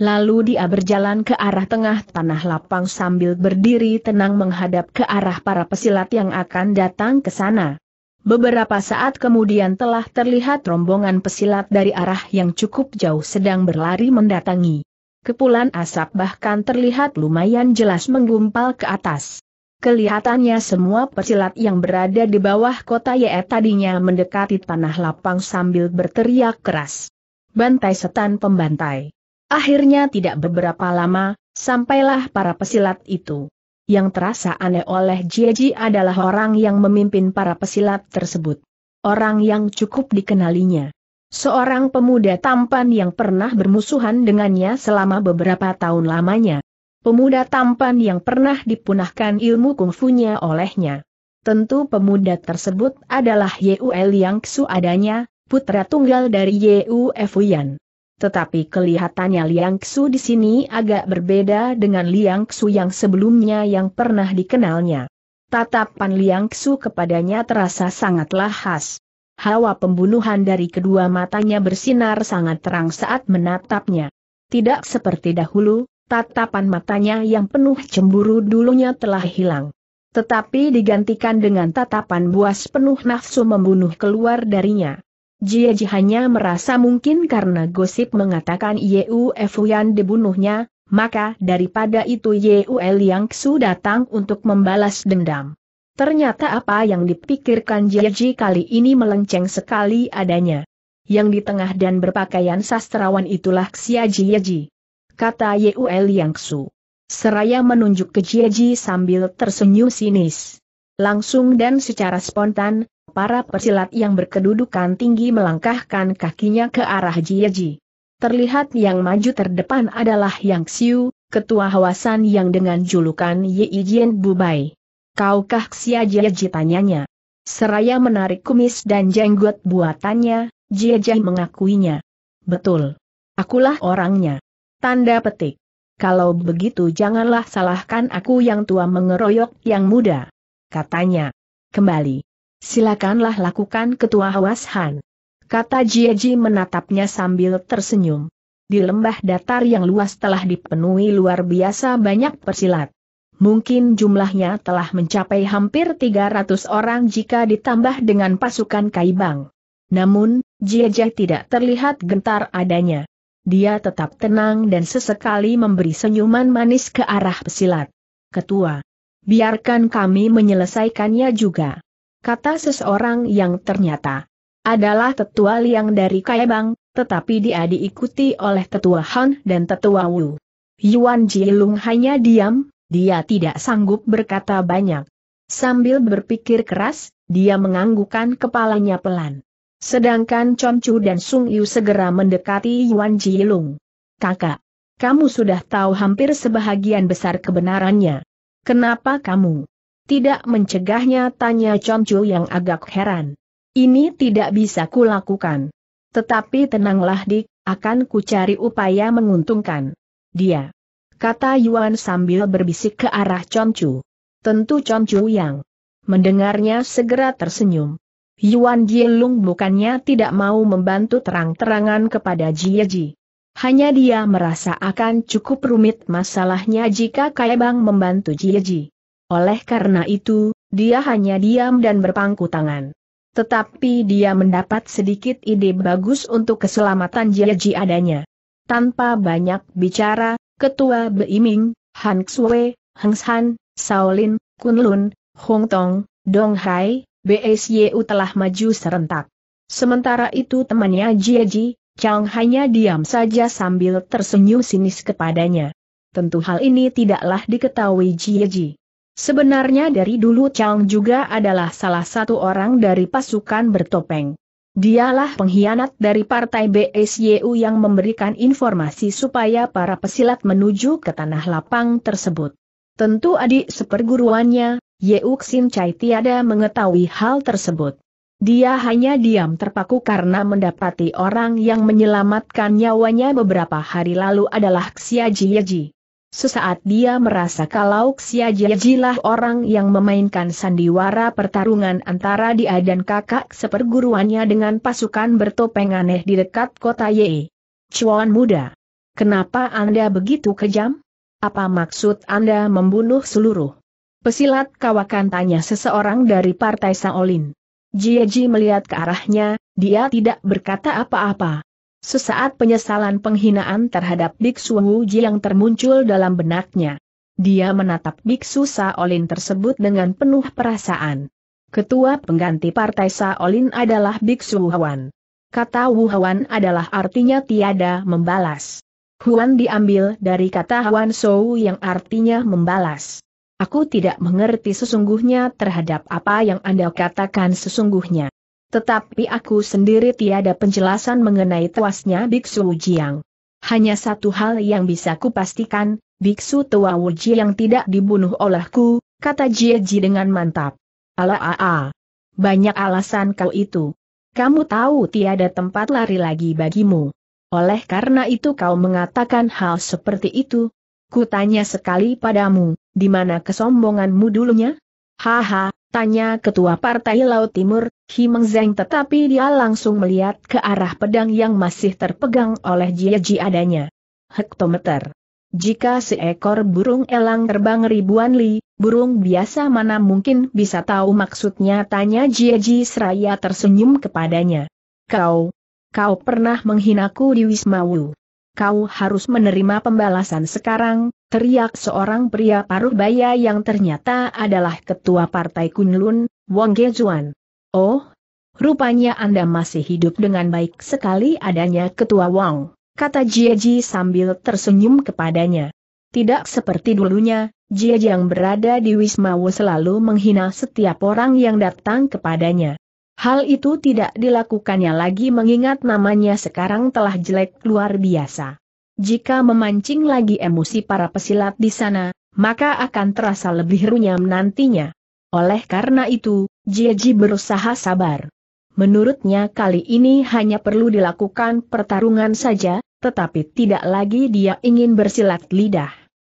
Lalu dia berjalan ke arah tengah tanah lapang sambil berdiri tenang menghadap ke arah para pesilat yang akan datang ke sana. Beberapa saat kemudian telah terlihat rombongan pesilat dari arah yang cukup jauh sedang berlari mendatangi. Kepulan asap bahkan terlihat lumayan jelas menggumpal ke atas. Kelihatannya semua pesilat yang berada di bawah kota Ye tadinya mendekati tanah lapang sambil berteriak keras. Bantai setan pembantai. Akhirnya tidak beberapa lama, sampailah para pesilat itu. Yang terasa aneh oleh Jieji adalah orang yang memimpin para pesilat tersebut. Orang yang cukup dikenalinya. Seorang pemuda tampan yang pernah bermusuhan dengannya selama beberapa tahun lamanya. Pemuda tampan yang pernah dipunahkan ilmu kungfunya olehnya. Tentu pemuda tersebut adalah Yue Yang Xu adanya, putra tunggal dari Yue Fuyan. Tetapi kelihatannya Liang Xu di sini agak berbeda dengan Liang Xu yang sebelumnya yang pernah dikenalnya. Tatapan Liang Xu kepadanya terasa sangatlah khas. Hawa pembunuhan dari kedua matanya bersinar sangat terang saat menatapnya. Tidak seperti dahulu, tatapan matanya yang penuh cemburu dulunya telah hilang. Tetapi digantikan dengan tatapan buas penuh nafsu membunuh keluar darinya. Jia hanya merasa mungkin karena gosip mengatakan Yeu Fuyan dibunuhnya, maka daripada itu Yeu Liang Su datang untuk membalas dendam. Ternyata apa yang dipikirkan Jia Ji kali ini melenceng sekali adanya. Yang di tengah dan berpakaian sastrawan itulah Xia Jia Ji. Kata Yeu Liang Su. Seraya menunjuk ke Jia Jieji sambil tersenyum sinis. Langsung dan secara spontan, Para pesilat yang berkedudukan tinggi melangkahkan kakinya ke arah Jieji. Terlihat yang maju terdepan adalah Yang Xiu, ketua hawasan yang dengan julukan Yi Jian Bubai. Kaukah Xia Jieji tanyanya. Seraya menarik kumis dan jenggot buatannya, Jieji mengakuinya. Betul. Akulah orangnya. Tanda petik. Kalau begitu janganlah salahkan aku yang tua mengeroyok yang muda. Katanya. Kembali silakanlah lakukan ketua Hawas Han. Kata Jieji menatapnya sambil tersenyum. Di lembah datar yang luas telah dipenuhi luar biasa banyak persilat. Mungkin jumlahnya telah mencapai hampir 300 orang jika ditambah dengan pasukan Kaibang. Namun, Jieji tidak terlihat gentar adanya. Dia tetap tenang dan sesekali memberi senyuman manis ke arah pesilat. Ketua, biarkan kami menyelesaikannya juga kata seseorang yang ternyata adalah tetua liang dari Kaibang, tetapi dia diikuti oleh tetua Han dan tetua Wu. Yuan Jilung hanya diam, dia tidak sanggup berkata banyak. Sambil berpikir keras, dia menganggukkan kepalanya pelan. Sedangkan chong Chu dan Sung Yu segera mendekati Yuan Jilung. Kakak, kamu sudah tahu hampir sebahagian besar kebenarannya. Kenapa kamu tidak mencegahnya tanya Chongchu yang agak heran. Ini tidak bisa kulakukan. Tetapi tenanglah dik, akan ku cari upaya menguntungkan. Dia. Kata Yuan sambil berbisik ke arah Chongchu. Tentu Chongchu yang mendengarnya segera tersenyum. Yuan Jielung bukannya tidak mau membantu terang-terangan kepada Jieji. Hanya dia merasa akan cukup rumit masalahnya jika Kaibang membantu Jieji. Oleh karena itu, dia hanya diam dan berpangku tangan. Tetapi dia mendapat sedikit ide bagus untuk keselamatan Jiaji adanya. Tanpa banyak bicara, Ketua Beiming, Han Xue, Heng San, Shaolin, Kunlun, Hong Tong, Dong Hai, BSYU telah maju serentak. Sementara itu temannya Jiaji, Chang hanya diam saja sambil tersenyum sinis kepadanya. Tentu hal ini tidaklah diketahui Jiaji. Sebenarnya dari dulu Chang juga adalah salah satu orang dari pasukan bertopeng. Dialah pengkhianat dari partai BSYU yang memberikan informasi supaya para pesilat menuju ke tanah lapang tersebut. Tentu adik seperguruannya, Yeuk Sin Chai tiada mengetahui hal tersebut. Dia hanya diam terpaku karena mendapati orang yang menyelamatkan nyawanya beberapa hari lalu adalah Xia Jieji. Sesaat dia merasa kalau Xiajiajilah orang yang memainkan sandiwara pertarungan antara dia dan kakak seperguruannya dengan pasukan bertopeng aneh di dekat kota Ye. Cuan muda. Kenapa Anda begitu kejam? Apa maksud Anda membunuh seluruh? Pesilat kawakan tanya seseorang dari partai Saolin. Jiaji melihat ke arahnya, dia tidak berkata apa-apa. Sesaat penyesalan penghinaan terhadap Biksu Ji yang termuncul dalam benaknya. Dia menatap Biksu Saolin tersebut dengan penuh perasaan. Ketua pengganti partai Saolin adalah Biksu Huan. Kata Wuhan adalah artinya tiada membalas. Huan diambil dari kata Huan Sou yang artinya membalas. Aku tidak mengerti sesungguhnya terhadap apa yang Anda katakan sesungguhnya. Tetapi aku sendiri tiada penjelasan mengenai tewasnya Biksu Wujiang. Hanya satu hal yang bisa kupastikan, Biksu tua Wujiang tidak dibunuh olehku, kata Jie Ji dengan mantap. Ala a Banyak alasan kau itu. Kamu tahu tiada tempat lari lagi bagimu. Oleh karena itu kau mengatakan hal seperti itu. Kutanya sekali padamu, di mana kesombonganmu dulunya? Haha, Tanya Ketua Partai Laut Timur, Himeng Zeng tetapi dia langsung melihat ke arah pedang yang masih terpegang oleh Jia Ji adanya. Hektometer. Jika seekor burung elang terbang ribuan li, burung biasa mana mungkin bisa tahu maksudnya tanya Jia Ji seraya tersenyum kepadanya. Kau, kau pernah menghinaku di Wismawu. Kau harus menerima pembalasan sekarang, teriak seorang pria paruh baya yang ternyata adalah ketua partai Kunlun, Wang Gejuan. Oh, rupanya Anda masih hidup dengan baik sekali adanya ketua Wang. kata Ji sambil tersenyum kepadanya. Tidak seperti dulunya, Jia yang berada di Wisma Wu selalu menghina setiap orang yang datang kepadanya. Hal itu tidak dilakukannya lagi mengingat namanya sekarang telah jelek luar biasa. Jika memancing lagi emosi para pesilat di sana, maka akan terasa lebih runyam nantinya. Oleh karena itu, Jieji berusaha sabar. Menurutnya kali ini hanya perlu dilakukan pertarungan saja, tetapi tidak lagi dia ingin bersilat lidah.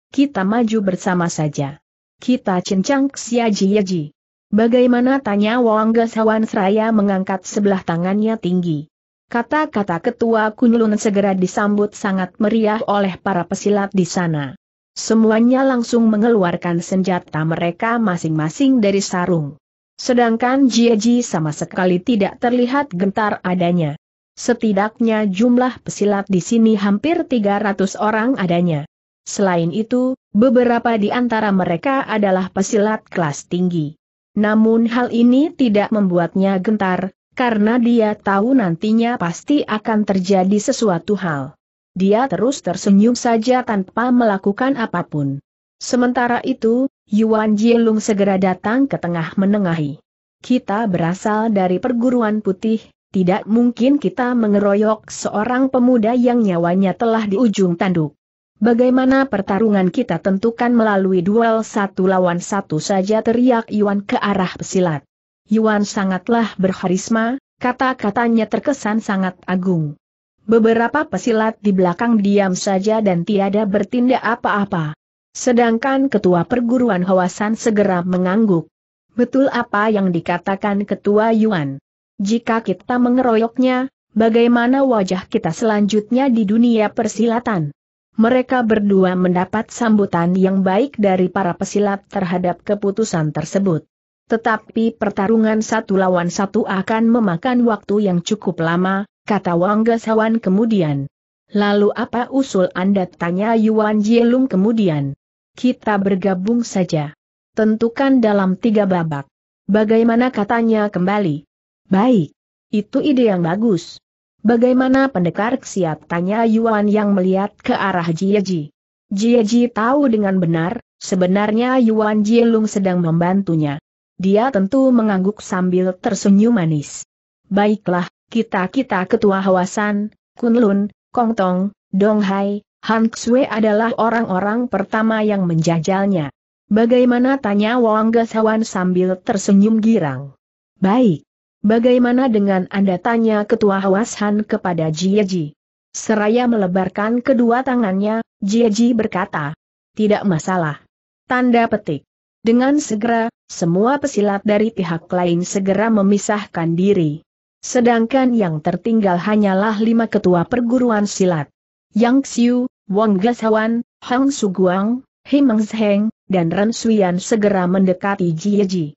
Kita maju bersama saja. Kita cincang sia Jieji. Bagaimana tanya Wang Sawan Seraya mengangkat sebelah tangannya tinggi. Kata-kata ketua Kunlun segera disambut sangat meriah oleh para pesilat di sana. Semuanya langsung mengeluarkan senjata mereka masing-masing dari sarung. Sedangkan Jieji sama sekali tidak terlihat gentar adanya. Setidaknya jumlah pesilat di sini hampir 300 orang adanya. Selain itu, beberapa di antara mereka adalah pesilat kelas tinggi. Namun hal ini tidak membuatnya gentar, karena dia tahu nantinya pasti akan terjadi sesuatu hal. Dia terus tersenyum saja tanpa melakukan apapun. Sementara itu, Yuan Jielung segera datang ke tengah menengahi. Kita berasal dari perguruan putih, tidak mungkin kita mengeroyok seorang pemuda yang nyawanya telah di ujung tanduk. Bagaimana pertarungan kita tentukan melalui duel satu lawan satu saja teriak Yuan ke arah pesilat. Yuan sangatlah berharisma, kata-katanya terkesan sangat agung. Beberapa pesilat di belakang diam saja dan tiada bertindak apa-apa. Sedangkan ketua perguruan Hawasan segera mengangguk. Betul apa yang dikatakan ketua Yuan. Jika kita mengeroyoknya, bagaimana wajah kita selanjutnya di dunia persilatan? Mereka berdua mendapat sambutan yang baik dari para pesilat terhadap keputusan tersebut. Tetapi pertarungan satu lawan satu akan memakan waktu yang cukup lama, kata Wang Gesawan kemudian. Lalu apa usul Anda tanya Yuan Jielung kemudian? Kita bergabung saja. Tentukan dalam tiga babak. Bagaimana katanya kembali? Baik. Itu ide yang bagus. Bagaimana pendekar siap tanya Yuan yang melihat ke arah Jieji. Jieji tahu dengan benar, sebenarnya Yuan Jielung sedang membantunya. Dia tentu mengangguk sambil tersenyum manis. Baiklah, kita-kita ketua Hawasan, Kunlun, Kongtong, Donghai, Han Xue adalah orang-orang pertama yang menjajalnya. Bagaimana tanya Wang Gesawan sambil tersenyum girang. Baik. Bagaimana dengan Anda tanya Ketua Hawasan kepada Jieji? Seraya melebarkan kedua tangannya, Jieji berkata. Tidak masalah. Tanda petik. Dengan segera, semua pesilat dari pihak lain segera memisahkan diri. Sedangkan yang tertinggal hanyalah lima ketua perguruan silat. Yang Xiu, Wang Gashawan, Hang Suguang, Himeng Zheng, dan Ren Suyan segera mendekati Jie Ji.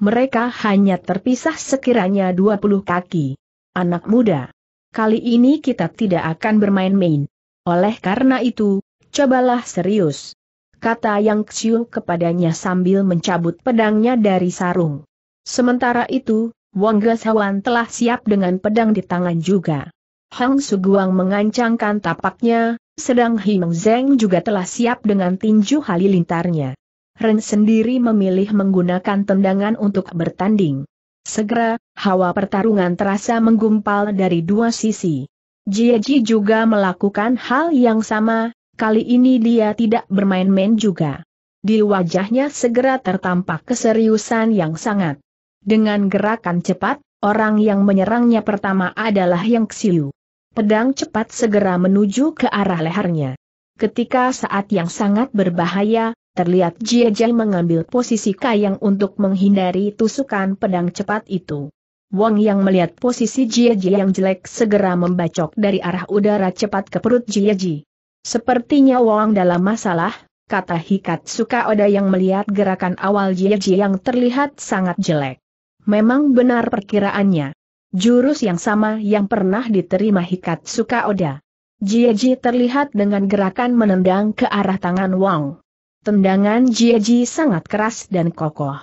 Mereka hanya terpisah sekiranya 20 kaki. Anak muda. Kali ini kita tidak akan bermain-main. Oleh karena itu, cobalah serius kata Yang Xiu kepadanya sambil mencabut pedangnya dari sarung. Sementara itu, Wang Geshawan telah siap dengan pedang di tangan juga. Hang Suguang mengancangkan tapaknya, sedang Himeng Zeng juga telah siap dengan tinju halilintarnya. Ren sendiri memilih menggunakan tendangan untuk bertanding. Segera, hawa pertarungan terasa menggumpal dari dua sisi. Jieji juga melakukan hal yang sama, Kali ini dia tidak bermain-main juga. Di wajahnya segera tertampak keseriusan yang sangat. Dengan gerakan cepat, orang yang menyerangnya pertama adalah Yang Xiu. Pedang cepat segera menuju ke arah lehernya. Ketika saat yang sangat berbahaya, terlihat Jie Jai mengambil posisi kayang untuk menghindari tusukan pedang cepat itu. Wang yang melihat posisi Jie Jie yang jelek segera membacok dari arah udara cepat ke perut Jie Jie. Sepertinya Wang dalam masalah, kata Hikat Suka Oda yang melihat gerakan awal Jieji yang terlihat sangat jelek. Memang benar perkiraannya. Jurus yang sama yang pernah diterima Hikat Suka Oda. Jieji terlihat dengan gerakan menendang ke arah tangan Wang. Tendangan Jieji sangat keras dan kokoh.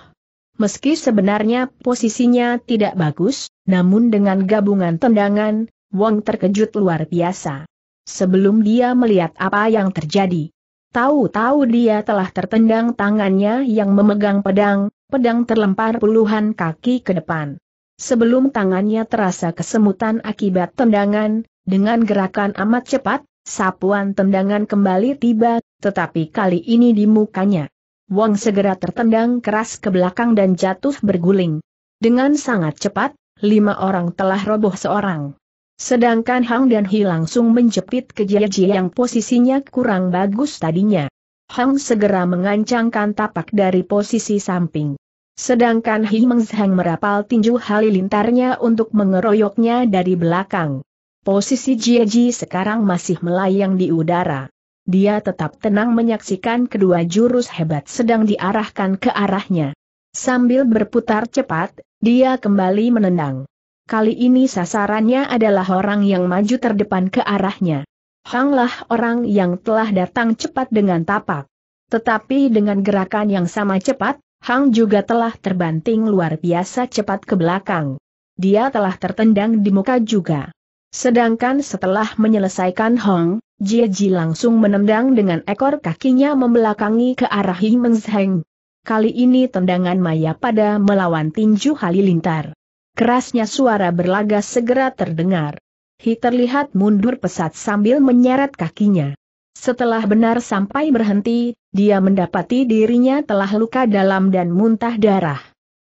Meski sebenarnya posisinya tidak bagus, namun dengan gabungan tendangan, Wang terkejut luar biasa sebelum dia melihat apa yang terjadi. Tahu-tahu dia telah tertendang tangannya yang memegang pedang, pedang terlempar puluhan kaki ke depan. Sebelum tangannya terasa kesemutan akibat tendangan, dengan gerakan amat cepat, sapuan tendangan kembali tiba, tetapi kali ini di mukanya. Wong segera tertendang keras ke belakang dan jatuh berguling. Dengan sangat cepat, lima orang telah roboh seorang. Sedangkan Hang dan Hi langsung menjepit ke Jia yang posisinya kurang bagus tadinya. Hang segera mengancangkan tapak dari posisi samping. Sedangkan Hi Mengzhang merapal tinju halilintarnya untuk mengeroyoknya dari belakang. Posisi Jiaji sekarang masih melayang di udara. Dia tetap tenang menyaksikan kedua jurus hebat sedang diarahkan ke arahnya. Sambil berputar cepat, dia kembali menendang kali ini sasarannya adalah orang yang maju terdepan ke arahnya. Hanglah orang yang telah datang cepat dengan tapak. Tetapi dengan gerakan yang sama cepat, Hang juga telah terbanting luar biasa cepat ke belakang. Dia telah tertendang di muka juga. Sedangkan setelah menyelesaikan Hong, Jie Ji langsung menendang dengan ekor kakinya membelakangi ke arah Himeng Zheng. Kali ini tendangan Maya pada melawan tinju halilintar. Kerasnya suara berlaga segera terdengar. Hi terlihat mundur pesat sambil menyeret kakinya. Setelah benar sampai berhenti, dia mendapati dirinya telah luka dalam dan muntah darah.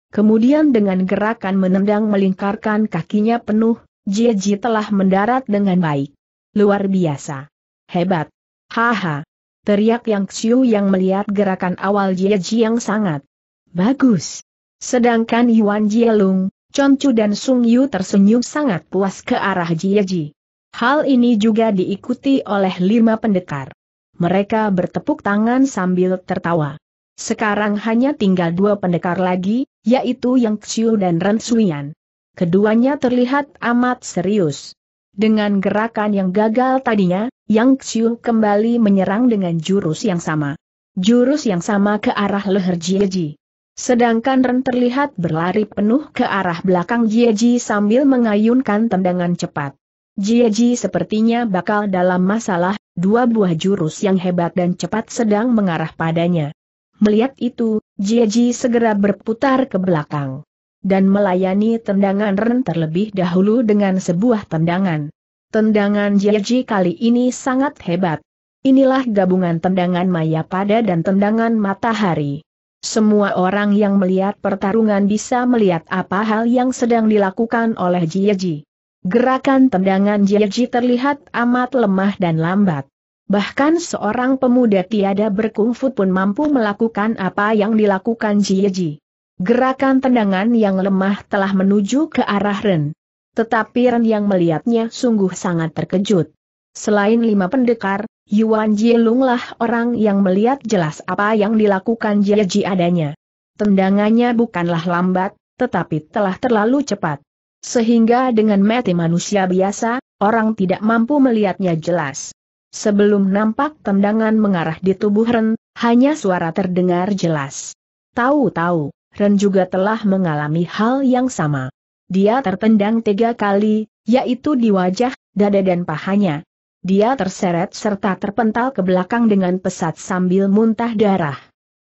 Kemudian dengan gerakan menendang melingkarkan kakinya penuh, Jieji telah mendarat dengan baik. Luar biasa. Hebat. Haha. Teriak Yang Xiu yang melihat gerakan awal Jieji yang sangat bagus. Sedangkan Yuan Jielung, Chon Chu dan Sung Yu tersenyum sangat puas ke arah Jie Ji. Hal ini juga diikuti oleh lima pendekar. Mereka bertepuk tangan sambil tertawa. Sekarang hanya tinggal dua pendekar lagi, yaitu Yang Xiu dan Ren Suian. Keduanya terlihat amat serius. Dengan gerakan yang gagal tadinya, Yang Xiu kembali menyerang dengan jurus yang sama. Jurus yang sama ke arah leher Jieji. Sedangkan Ren terlihat berlari penuh ke arah belakang Jieji sambil mengayunkan tendangan cepat. Jieji sepertinya bakal dalam masalah, dua buah jurus yang hebat dan cepat sedang mengarah padanya. Melihat itu, Jieji segera berputar ke belakang. Dan melayani tendangan Ren terlebih dahulu dengan sebuah tendangan. Tendangan Jieji kali ini sangat hebat. Inilah gabungan tendangan maya pada dan tendangan matahari. Semua orang yang melihat pertarungan bisa melihat apa hal yang sedang dilakukan oleh Jieji. Gerakan tendangan Jieji terlihat amat lemah dan lambat. Bahkan seorang pemuda tiada berkungfu pun mampu melakukan apa yang dilakukan Jieji. Gerakan tendangan yang lemah telah menuju ke arah Ren. Tetapi Ren yang melihatnya sungguh sangat terkejut. Selain lima pendekar, Yuan lah orang yang melihat jelas apa yang dilakukan Jie adanya. Tendangannya bukanlah lambat, tetapi telah terlalu cepat. Sehingga dengan mati manusia biasa, orang tidak mampu melihatnya jelas. Sebelum nampak tendangan mengarah di tubuh Ren, hanya suara terdengar jelas. Tahu-tahu, Ren juga telah mengalami hal yang sama. Dia tertendang tiga kali, yaitu di wajah, dada dan pahanya, dia terseret serta terpental ke belakang dengan pesat sambil muntah darah.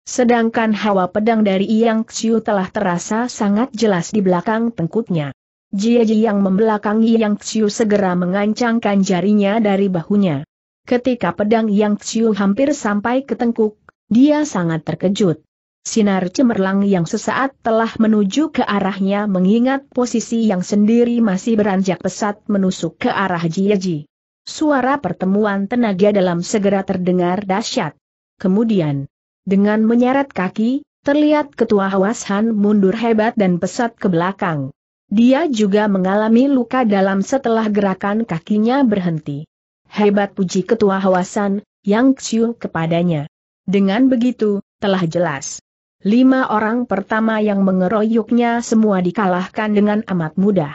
Sedangkan hawa pedang dari Yang Xiu telah terasa sangat jelas di belakang tengkuknya. Jia yang membelakangi Yang Xiu segera mengancangkan jarinya dari bahunya. Ketika pedang Yang Xiu hampir sampai ke tengkuk, dia sangat terkejut. Sinar cemerlang yang sesaat telah menuju ke arahnya mengingat posisi yang sendiri masih beranjak pesat menusuk ke arah Ji. Suara pertemuan tenaga dalam segera terdengar dahsyat. Kemudian, dengan menyeret kaki, terlihat ketua Hawas Han mundur hebat dan pesat ke belakang. Dia juga mengalami luka dalam setelah gerakan kakinya berhenti. Hebat puji ketua Hawasan, Yang Xiu kepadanya. Dengan begitu, telah jelas. Lima orang pertama yang mengeroyoknya semua dikalahkan dengan amat mudah.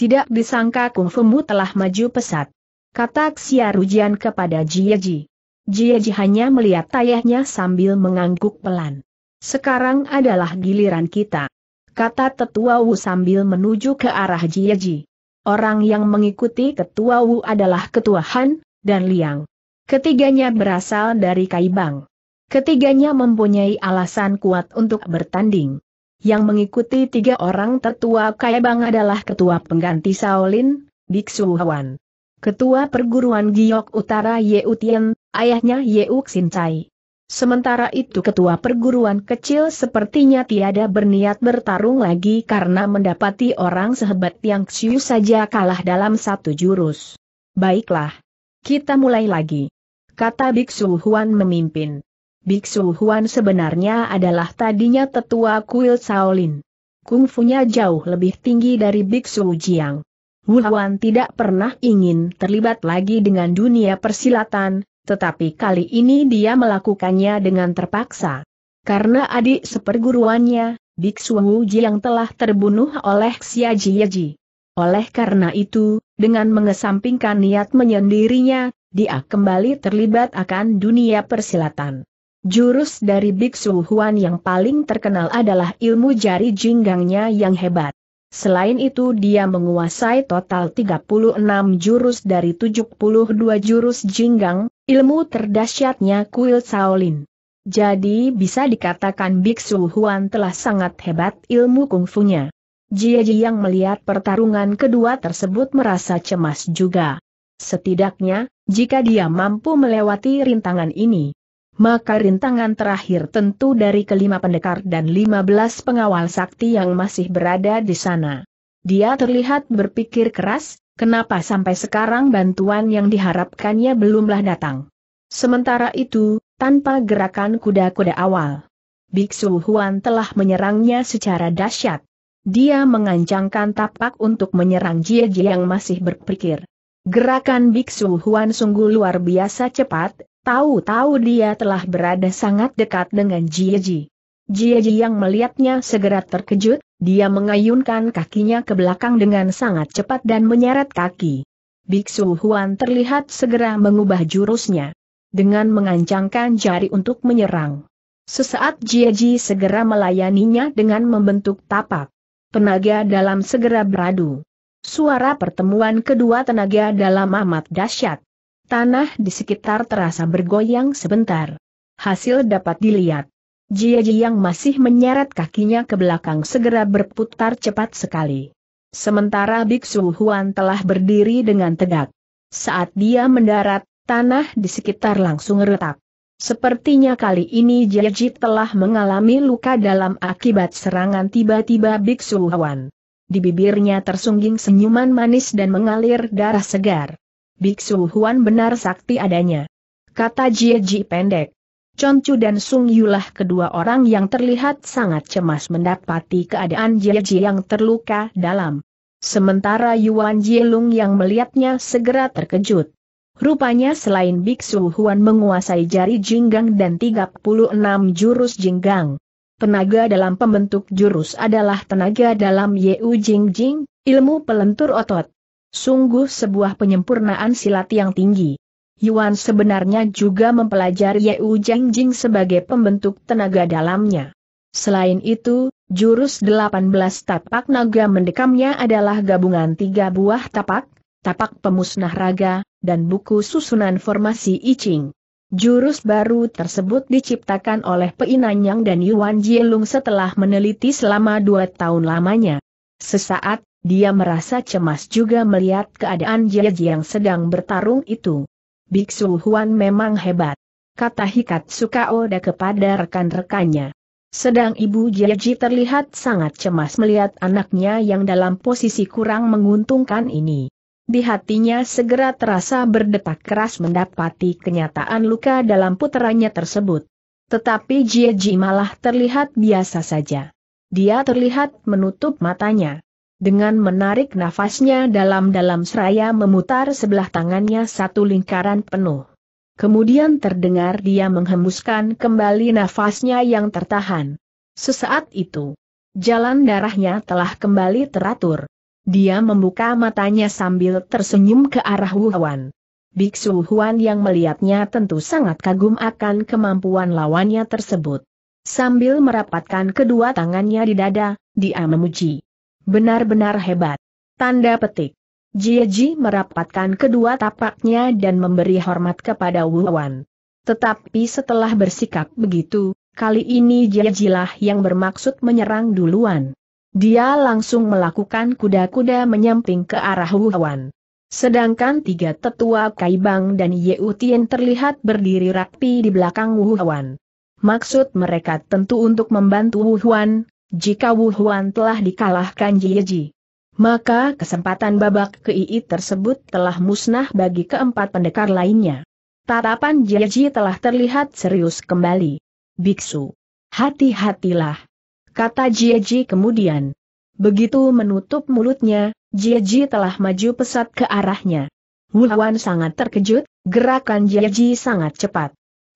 Tidak disangka Kung kungfumu telah maju pesat kata Xia Rujian kepada Jieji. Jieji hanya melihat ayahnya sambil mengangguk pelan. Sekarang adalah giliran kita. Kata tetua Wu sambil menuju ke arah Jieji. Orang yang mengikuti ketua Wu adalah ketua Han, dan Liang. Ketiganya berasal dari Kaibang. Ketiganya mempunyai alasan kuat untuk bertanding. Yang mengikuti tiga orang tetua Kaibang adalah ketua pengganti Shaolin, Biksu Huan ketua perguruan Giok Utara Ye Utian, ayahnya Ye Uxin Sementara itu ketua perguruan kecil sepertinya tiada berniat bertarung lagi karena mendapati orang sehebat yang Xiu saja kalah dalam satu jurus. Baiklah. Kita mulai lagi. Kata Biksu Huan memimpin. Biksu Huan sebenarnya adalah tadinya tetua kuil Shaolin. Kungfunya jauh lebih tinggi dari Biksu Jiang. Wuhan tidak pernah ingin terlibat lagi dengan dunia persilatan, tetapi kali ini dia melakukannya dengan terpaksa. Karena adik seperguruannya, Biksu Wu yang telah terbunuh oleh Xia Ji. Oleh karena itu, dengan mengesampingkan niat menyendirinya, dia kembali terlibat akan dunia persilatan. Jurus dari Biksu Huan yang paling terkenal adalah ilmu jari jinggangnya yang hebat. Selain itu dia menguasai total 36 jurus dari 72 jurus jinggang, ilmu terdasyatnya kuil Shaolin. Jadi bisa dikatakan Biksu Huan telah sangat hebat ilmu kungfunya. Jie Ji yang melihat pertarungan kedua tersebut merasa cemas juga. Setidaknya, jika dia mampu melewati rintangan ini, maka rintangan terakhir tentu dari kelima pendekar dan lima belas pengawal sakti yang masih berada di sana. Dia terlihat berpikir keras, kenapa sampai sekarang bantuan yang diharapkannya belumlah datang. Sementara itu, tanpa gerakan kuda-kuda awal, Biksu Huan telah menyerangnya secara dahsyat. Dia mengancangkan tapak untuk menyerang Jie Jie yang masih berpikir. Gerakan Biksu Huan sungguh luar biasa cepat, Tahu-tahu dia telah berada sangat dekat dengan Jieji. Jieji yang melihatnya segera terkejut, dia mengayunkan kakinya ke belakang dengan sangat cepat dan menyeret kaki. Biksu Huan terlihat segera mengubah jurusnya. Dengan mengancangkan jari untuk menyerang. Sesaat Jieji segera melayaninya dengan membentuk tapak. Tenaga dalam segera beradu. Suara pertemuan kedua tenaga dalam amat dahsyat. Tanah di sekitar terasa bergoyang sebentar. Hasil dapat dilihat. Jia yang masih menyeret kakinya ke belakang segera berputar cepat sekali. Sementara Biksu Huan telah berdiri dengan tegak. Saat dia mendarat, tanah di sekitar langsung retak. Sepertinya kali ini Jia Ji telah mengalami luka dalam akibat serangan tiba-tiba Biksu Huan. Di bibirnya tersungging senyuman manis dan mengalir darah segar. Biksu Huan benar sakti adanya. Kata Jie Ji pendek. Concu dan Sung Yulah kedua orang yang terlihat sangat cemas mendapati keadaan Jie Ji yang terluka dalam. Sementara Yuan Jielung yang melihatnya segera terkejut. Rupanya selain Biksu Huan menguasai jari jinggang dan 36 jurus jinggang. Tenaga dalam pembentuk jurus adalah tenaga dalam Yeu Jing Jing, ilmu pelentur otot. Sungguh sebuah penyempurnaan silat yang tinggi. Yuan sebenarnya juga mempelajari Yeu Jeng Jing sebagai pembentuk tenaga dalamnya. Selain itu, jurus 18 tapak naga mendekamnya adalah gabungan tiga buah tapak, tapak pemusnah raga, dan buku susunan formasi I Ching. Jurus baru tersebut diciptakan oleh Peinanyang dan Yuan Jielung setelah meneliti selama dua tahun lamanya. Sesaat, dia merasa cemas juga melihat keadaan Jia yang sedang bertarung itu. Biksu Huan memang hebat. Kata Hikat Sukaoda kepada rekan-rekannya. Sedang ibu Jia terlihat sangat cemas melihat anaknya yang dalam posisi kurang menguntungkan ini. Di hatinya segera terasa berdetak keras mendapati kenyataan luka dalam puteranya tersebut. Tetapi Jia malah terlihat biasa saja. Dia terlihat menutup matanya. Dengan menarik nafasnya dalam-dalam seraya memutar sebelah tangannya satu lingkaran penuh. Kemudian terdengar dia menghembuskan kembali nafasnya yang tertahan. Sesaat itu, jalan darahnya telah kembali teratur. Dia membuka matanya sambil tersenyum ke arah Wuhan. Biksu Huan yang melihatnya tentu sangat kagum akan kemampuan lawannya tersebut. Sambil merapatkan kedua tangannya di dada, dia memuji. Benar-benar hebat. Tanda petik. Jieji merapatkan kedua tapaknya dan memberi hormat kepada Wu Wan. Tetapi setelah bersikap begitu, kali ini Jiejilah yang bermaksud menyerang duluan. Dia langsung melakukan kuda-kuda menyamping ke arah Wu Wan. Sedangkan tiga tetua Kaibang dan Yeu terlihat berdiri rapi di belakang Wu Wan. Maksud mereka tentu untuk membantu Wu Wan jika Wuhuan telah dikalahkan Jieji. Maka kesempatan babak ke II tersebut telah musnah bagi keempat pendekar lainnya. Tatapan Jieji telah terlihat serius kembali. Biksu, hati-hatilah. Kata Jieji kemudian. Begitu menutup mulutnya, Jieji telah maju pesat ke arahnya. Wuhuan sangat terkejut, gerakan Jieji sangat cepat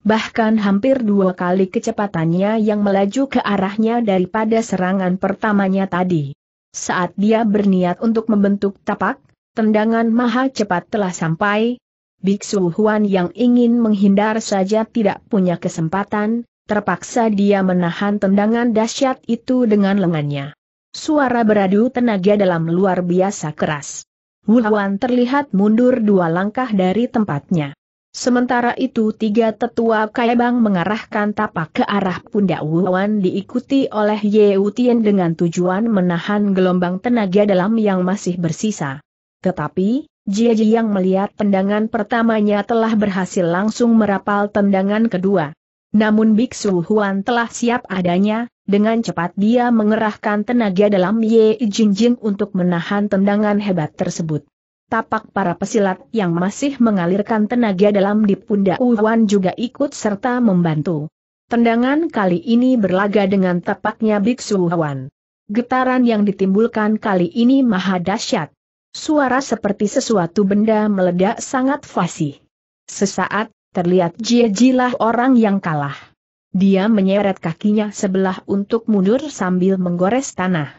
bahkan hampir dua kali kecepatannya yang melaju ke arahnya daripada serangan pertamanya tadi. Saat dia berniat untuk membentuk tapak, tendangan maha cepat telah sampai. Biksu Huan yang ingin menghindar saja tidak punya kesempatan, terpaksa dia menahan tendangan dahsyat itu dengan lengannya. Suara beradu tenaga dalam luar biasa keras. Huan terlihat mundur dua langkah dari tempatnya. Sementara itu tiga tetua Kaibang mengarahkan tapak ke arah pundak Wuan diikuti oleh Ye Utien dengan tujuan menahan gelombang tenaga dalam yang masih bersisa. Tetapi, Jie Ji yang melihat tendangan pertamanya telah berhasil langsung merapal tendangan kedua. Namun Biksu Huan telah siap adanya, dengan cepat dia mengerahkan tenaga dalam Ye Jingjing untuk menahan tendangan hebat tersebut tapak para pesilat yang masih mengalirkan tenaga dalam di pundak Uwan juga ikut serta membantu. Tendangan kali ini berlaga dengan tapaknya Biksu Uwan. Getaran yang ditimbulkan kali ini maha dahsyat. Suara seperti sesuatu benda meledak sangat fasih. Sesaat, terlihat Jie orang yang kalah. Dia menyeret kakinya sebelah untuk mundur sambil menggores tanah.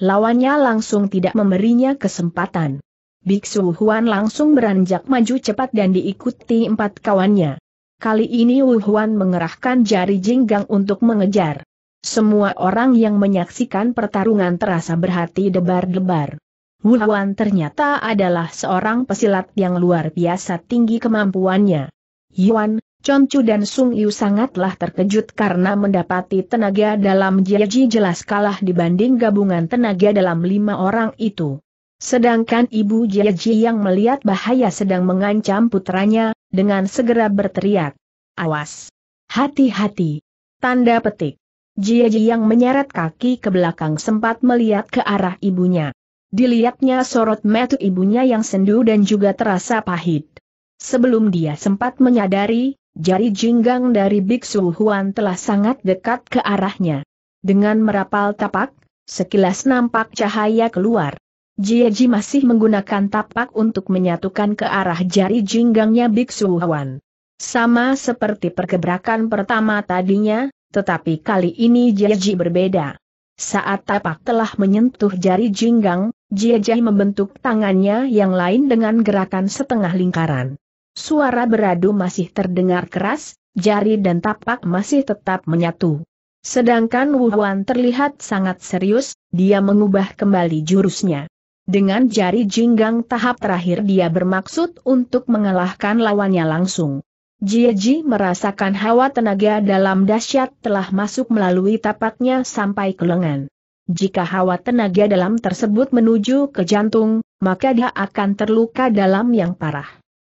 Lawannya langsung tidak memberinya kesempatan. Biksu Huan langsung beranjak maju cepat dan diikuti empat kawannya. Kali ini Wu Huan mengerahkan jari jinggang untuk mengejar. Semua orang yang menyaksikan pertarungan terasa berhati debar-debar. Wu Huan ternyata adalah seorang pesilat yang luar biasa tinggi kemampuannya. Yuan, Chongchu dan Sung Yu sangatlah terkejut karena mendapati tenaga dalam Jiaji jelas kalah dibanding gabungan tenaga dalam lima orang itu. Sedangkan ibu Jiaji yang melihat bahaya sedang mengancam putranya, dengan segera berteriak. Awas! Hati-hati! Tanda petik. Jiaji yang menyeret kaki ke belakang sempat melihat ke arah ibunya. Dilihatnya sorot metu ibunya yang sendu dan juga terasa pahit. Sebelum dia sempat menyadari, jari jinggang dari Biksu Huan telah sangat dekat ke arahnya. Dengan merapal tapak, sekilas nampak cahaya keluar. Jieji masih menggunakan tapak untuk menyatukan ke arah jari jinggangnya Biksu Wan. Sama seperti pergebrakan pertama tadinya, tetapi kali ini Jieji berbeda. Saat tapak telah menyentuh jari jinggang, Jieji membentuk tangannya yang lain dengan gerakan setengah lingkaran. Suara beradu masih terdengar keras, jari dan tapak masih tetap menyatu. Sedangkan Wu Wuhan terlihat sangat serius, dia mengubah kembali jurusnya. Dengan jari jinggang tahap terakhir dia bermaksud untuk mengalahkan lawannya langsung. Jieji merasakan hawa tenaga dalam dahsyat telah masuk melalui tapaknya sampai ke lengan. Jika hawa tenaga dalam tersebut menuju ke jantung, maka dia akan terluka dalam yang parah.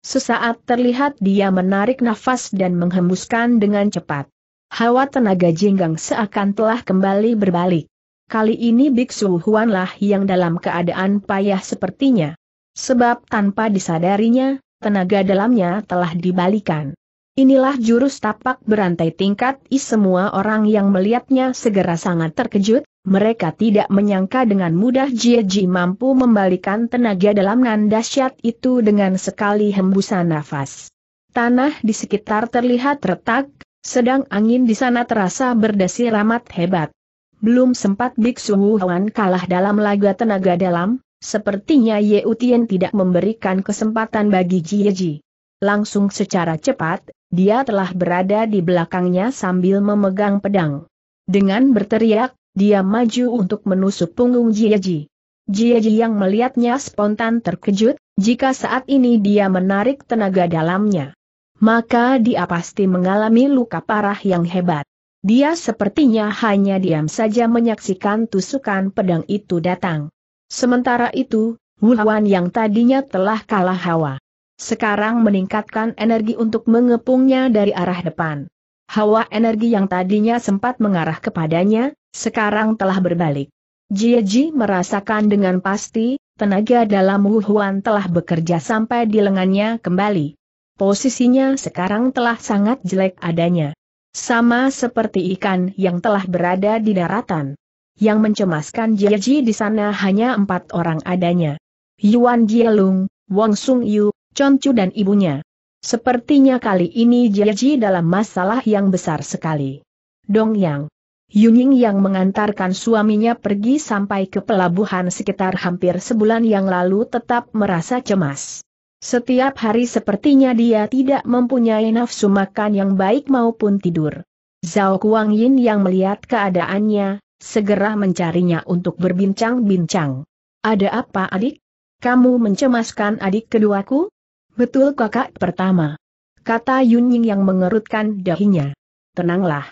Sesaat terlihat dia menarik nafas dan menghembuskan dengan cepat. Hawa tenaga jinggang seakan telah kembali berbalik. Kali ini Biksu Huanlah yang dalam keadaan payah sepertinya. Sebab tanpa disadarinya, tenaga dalamnya telah dibalikan. Inilah jurus tapak berantai tingkat I semua orang yang melihatnya segera sangat terkejut, mereka tidak menyangka dengan mudah Jie Ji mampu membalikan tenaga dalam nandasyat itu dengan sekali hembusan nafas. Tanah di sekitar terlihat retak, sedang angin di sana terasa berdesi ramat hebat. Belum sempat Biksu Wuhan kalah dalam laga tenaga dalam, sepertinya Ye Utien tidak memberikan kesempatan bagi Jie Ji. Langsung secara cepat, dia telah berada di belakangnya sambil memegang pedang. Dengan berteriak, dia maju untuk menusuk punggung Jie Ji. Jie Ji yang melihatnya spontan terkejut, jika saat ini dia menarik tenaga dalamnya. Maka dia pasti mengalami luka parah yang hebat. Dia sepertinya hanya diam saja menyaksikan tusukan pedang itu datang. Sementara itu, Wu Huan yang tadinya telah kalah hawa. Sekarang meningkatkan energi untuk mengepungnya dari arah depan. Hawa energi yang tadinya sempat mengarah kepadanya, sekarang telah berbalik. Jieji merasakan dengan pasti, tenaga dalam Wu Huan telah bekerja sampai di lengannya kembali. Posisinya sekarang telah sangat jelek adanya. Sama seperti ikan yang telah berada di daratan. Yang mencemaskan Jieji di sana hanya empat orang adanya. Yuan Jielung, Wong Sung Yu, Chon Chu dan ibunya. Sepertinya kali ini Jieji dalam masalah yang besar sekali. Dong Yang. Yuning yang mengantarkan suaminya pergi sampai ke pelabuhan sekitar hampir sebulan yang lalu tetap merasa cemas. Setiap hari sepertinya dia tidak mempunyai nafsu makan yang baik maupun tidur. Zhao Kuang Yin yang melihat keadaannya, segera mencarinya untuk berbincang-bincang. Ada apa adik? Kamu mencemaskan adik keduaku? Betul kakak pertama. Kata Yun Ying yang mengerutkan dahinya. Tenanglah.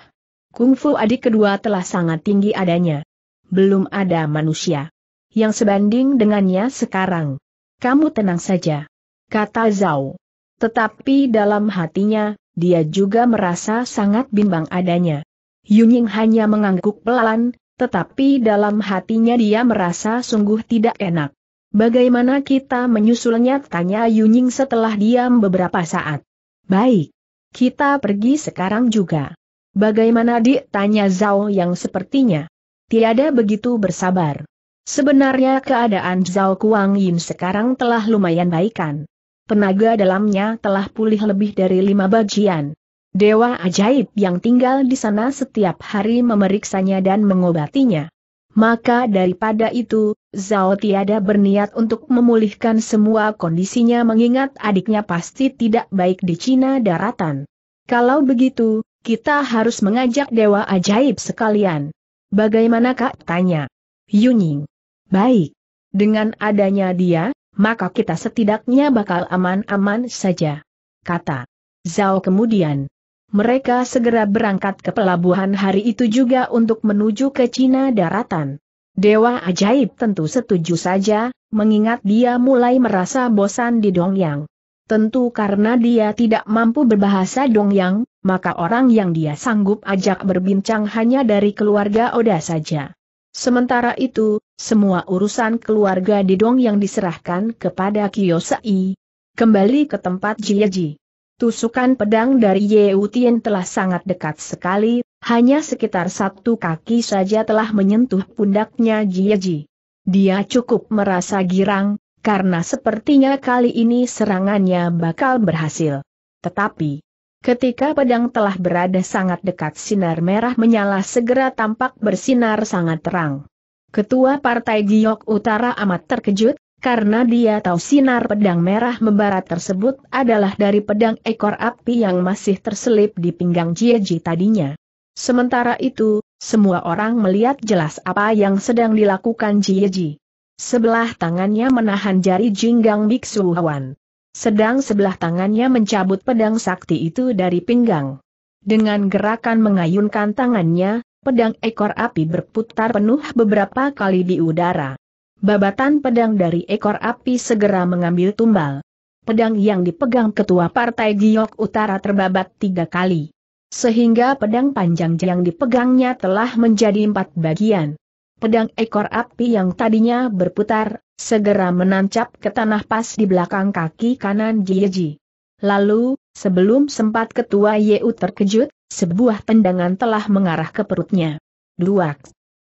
Kungfu adik kedua telah sangat tinggi adanya. Belum ada manusia. Yang sebanding dengannya sekarang. Kamu tenang saja kata Zhao. Tetapi dalam hatinya, dia juga merasa sangat bimbang adanya. Yunying hanya mengangguk pelan, tetapi dalam hatinya dia merasa sungguh tidak enak. Bagaimana kita menyusulnya tanya Yunying setelah diam beberapa saat. Baik. Kita pergi sekarang juga. Bagaimana dik tanya Zhao yang sepertinya tiada begitu bersabar. Sebenarnya keadaan Zhao Kuang Yin sekarang telah lumayan baikan tenaga dalamnya telah pulih lebih dari lima bagian. Dewa ajaib yang tinggal di sana setiap hari memeriksanya dan mengobatinya. Maka daripada itu, Zhao tiada berniat untuk memulihkan semua kondisinya mengingat adiknya pasti tidak baik di Cina daratan. Kalau begitu, kita harus mengajak dewa ajaib sekalian. Bagaimana kak? Tanya. Yunying. Baik. Dengan adanya dia, maka kita setidaknya bakal aman-aman saja. Kata Zhao kemudian. Mereka segera berangkat ke pelabuhan hari itu juga untuk menuju ke Cina daratan. Dewa ajaib tentu setuju saja, mengingat dia mulai merasa bosan di Dongyang. Tentu karena dia tidak mampu berbahasa Dongyang, maka orang yang dia sanggup ajak berbincang hanya dari keluarga Oda saja. Sementara itu, semua urusan keluarga Didong yang diserahkan kepada Kiyosai. Kembali ke tempat Jieji. Tusukan pedang dari Yeu Tien telah sangat dekat sekali, hanya sekitar satu kaki saja telah menyentuh pundaknya Jieji. Dia cukup merasa girang, karena sepertinya kali ini serangannya bakal berhasil. Tetapi, ketika pedang telah berada sangat dekat sinar merah menyala segera tampak bersinar sangat terang. Ketua Partai Giok Utara amat terkejut, karena dia tahu sinar pedang merah membara tersebut adalah dari pedang ekor api yang masih terselip di pinggang Jieji tadinya. Sementara itu, semua orang melihat jelas apa yang sedang dilakukan Jieji. Sebelah tangannya menahan jari jinggang biksu Hawan. Sedang sebelah tangannya mencabut pedang sakti itu dari pinggang. Dengan gerakan mengayunkan tangannya, pedang ekor api berputar penuh beberapa kali di udara. Babatan pedang dari ekor api segera mengambil tumbal. Pedang yang dipegang ketua partai Giok Utara terbabat tiga kali. Sehingga pedang panjang yang dipegangnya telah menjadi empat bagian. Pedang ekor api yang tadinya berputar, segera menancap ke tanah pas di belakang kaki kanan Jieji. Lalu, sebelum sempat ketua Yeu terkejut, sebuah tendangan telah mengarah ke perutnya. Duak.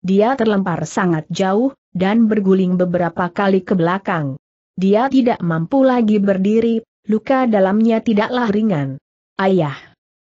Dia terlempar sangat jauh, dan berguling beberapa kali ke belakang. Dia tidak mampu lagi berdiri, luka dalamnya tidaklah ringan. Ayah.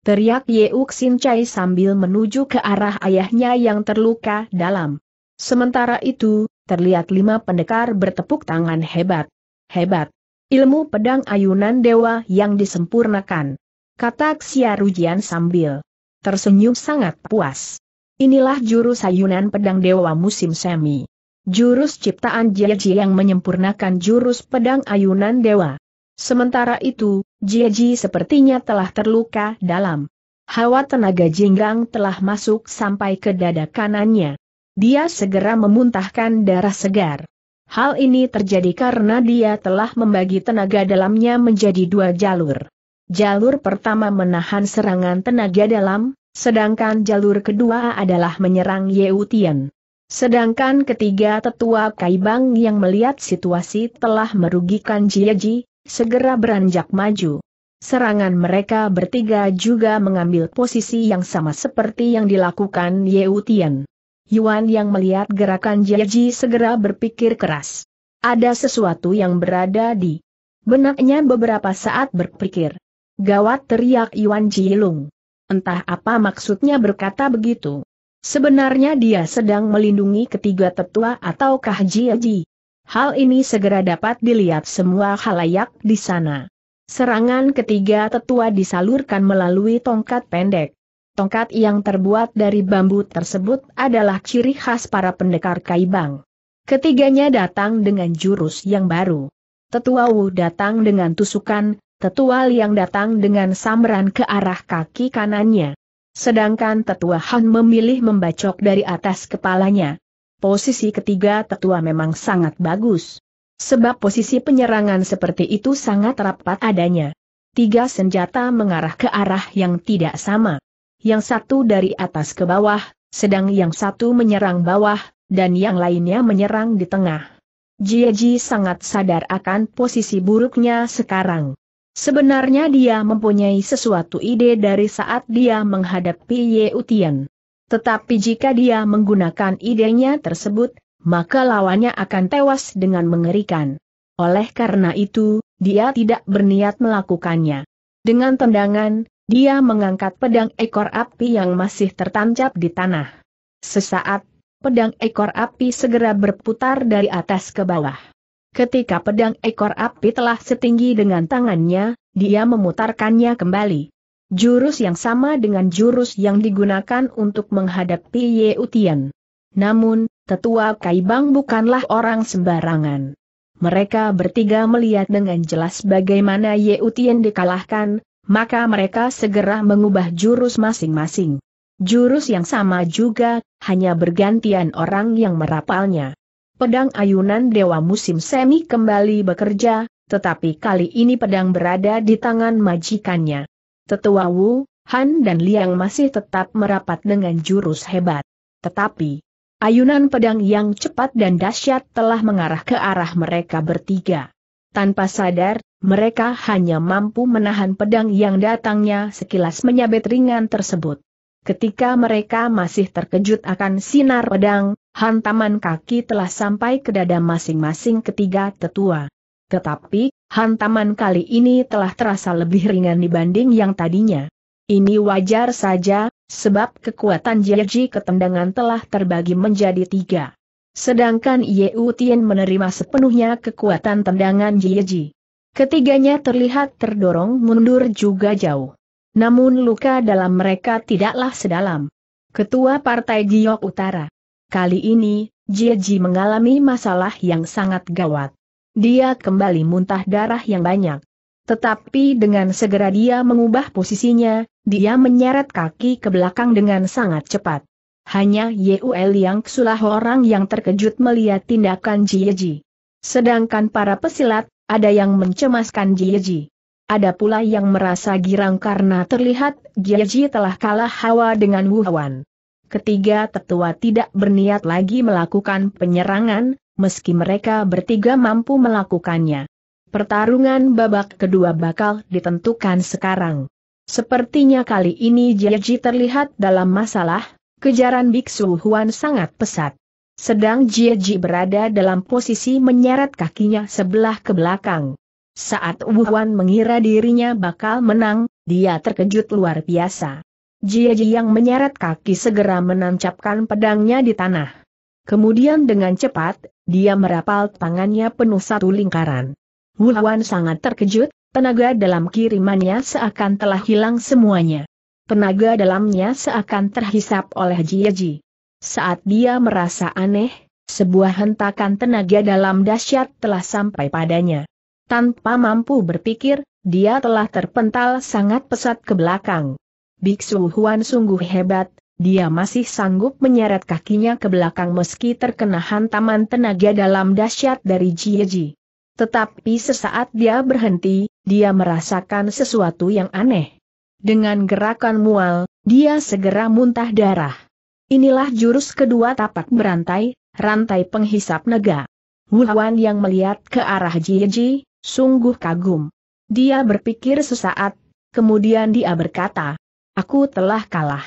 Teriak Yeuk Sin Chai sambil menuju ke arah ayahnya yang terluka dalam. Sementara itu, terlihat lima pendekar bertepuk tangan hebat. Hebat. Ilmu pedang ayunan dewa yang disempurnakan kata Xia Rujian sambil tersenyum sangat puas. Inilah jurus sayunan pedang dewa musim semi. Jurus ciptaan Jieji yang menyempurnakan jurus pedang ayunan dewa. Sementara itu, Jieji sepertinya telah terluka dalam. Hawa tenaga jinggang telah masuk sampai ke dada kanannya. Dia segera memuntahkan darah segar. Hal ini terjadi karena dia telah membagi tenaga dalamnya menjadi dua jalur. Jalur pertama menahan serangan tenaga dalam, sedangkan jalur kedua adalah menyerang Yeutian. Sedangkan ketiga tetua Kaibang yang melihat situasi telah merugikan Jiaji, segera beranjak maju. Serangan mereka bertiga juga mengambil posisi yang sama seperti yang dilakukan Yeutian. Yuan yang melihat gerakan Jiaji segera berpikir keras. Ada sesuatu yang berada di benaknya beberapa saat berpikir. Gawat teriak Iwan Jilung. Entah apa maksudnya berkata begitu. Sebenarnya dia sedang melindungi ketiga tetua ataukah Jiji? Hal ini segera dapat dilihat semua halayak di sana. Serangan ketiga tetua disalurkan melalui tongkat pendek. Tongkat yang terbuat dari bambu tersebut adalah ciri khas para pendekar Kaibang. Ketiganya datang dengan jurus yang baru. Tetua Wu datang dengan tusukan, tetua Liang datang dengan samran ke arah kaki kanannya. Sedangkan tetua Han memilih membacok dari atas kepalanya. Posisi ketiga tetua memang sangat bagus. Sebab posisi penyerangan seperti itu sangat rapat adanya. Tiga senjata mengarah ke arah yang tidak sama. Yang satu dari atas ke bawah, sedang yang satu menyerang bawah, dan yang lainnya menyerang di tengah. Jieji sangat sadar akan posisi buruknya sekarang. Sebenarnya dia mempunyai sesuatu ide dari saat dia menghadapi Ye Utian. Tetapi jika dia menggunakan idenya tersebut, maka lawannya akan tewas dengan mengerikan. Oleh karena itu, dia tidak berniat melakukannya. Dengan tendangan, dia mengangkat pedang ekor api yang masih tertancap di tanah. Sesaat, pedang ekor api segera berputar dari atas ke bawah. Ketika pedang ekor api telah setinggi dengan tangannya, dia memutarkannya kembali. Jurus yang sama dengan jurus yang digunakan untuk menghadapi Ye Utian. Namun, tetua Kaibang bukanlah orang sembarangan. Mereka bertiga melihat dengan jelas bagaimana Ye Utian dikalahkan, maka mereka segera mengubah jurus masing-masing. Jurus yang sama juga, hanya bergantian orang yang merapalnya pedang ayunan Dewa Musim Semi kembali bekerja, tetapi kali ini pedang berada di tangan majikannya. Tetua Wu, Han dan Liang masih tetap merapat dengan jurus hebat. Tetapi, ayunan pedang yang cepat dan dahsyat telah mengarah ke arah mereka bertiga. Tanpa sadar, mereka hanya mampu menahan pedang yang datangnya sekilas menyabet ringan tersebut. Ketika mereka masih terkejut akan sinar pedang, hantaman kaki telah sampai ke dada masing-masing ketiga tetua. Tetapi, hantaman kali ini telah terasa lebih ringan dibanding yang tadinya. Ini wajar saja, sebab kekuatan Jeji ketendangan telah terbagi menjadi tiga. Sedangkan Yeu Tien menerima sepenuhnya kekuatan tendangan Jeji. Ketiganya terlihat terdorong mundur juga jauh. Namun luka dalam mereka tidaklah sedalam. Ketua Partai Giok Utara. Kali ini, Jieji mengalami masalah yang sangat gawat. Dia kembali muntah darah yang banyak. Tetapi dengan segera dia mengubah posisinya, dia menyeret kaki ke belakang dengan sangat cepat. Hanya Yul yang sulah orang yang terkejut melihat tindakan Jieji. Sedangkan para pesilat, ada yang mencemaskan Jieji. Ada pula yang merasa girang karena terlihat Jiaji telah kalah hawa dengan Wuhan. Ketiga tetua tidak berniat lagi melakukan penyerangan, meski mereka bertiga mampu melakukannya. Pertarungan babak kedua bakal ditentukan sekarang. Sepertinya kali ini Jiaji terlihat dalam masalah, kejaran Biksu Huan sangat pesat. Sedang Jiaji berada dalam posisi menyeret kakinya sebelah ke belakang. Saat Wuhan mengira dirinya bakal menang, dia terkejut luar biasa. Jia yang menyeret kaki segera menancapkan pedangnya di tanah. Kemudian dengan cepat, dia merapal tangannya penuh satu lingkaran. Wuhan sangat terkejut, tenaga dalam kirimannya seakan telah hilang semuanya. Tenaga dalamnya seakan terhisap oleh Jia Saat dia merasa aneh, sebuah hentakan tenaga dalam dahsyat telah sampai padanya. Tanpa mampu berpikir, dia telah terpental sangat pesat ke belakang. Biksu Huan sungguh hebat, dia masih sanggup menyeret kakinya ke belakang meski terkena hantaman tenaga dalam dahsyat dari Jieji. Tetapi sesaat dia berhenti, dia merasakan sesuatu yang aneh. Dengan gerakan mual, dia segera muntah darah. Inilah jurus kedua tapak berantai, rantai penghisap naga. Wuhan yang melihat ke arah Jieji, Sungguh kagum. Dia berpikir sesaat, kemudian dia berkata, Aku telah kalah.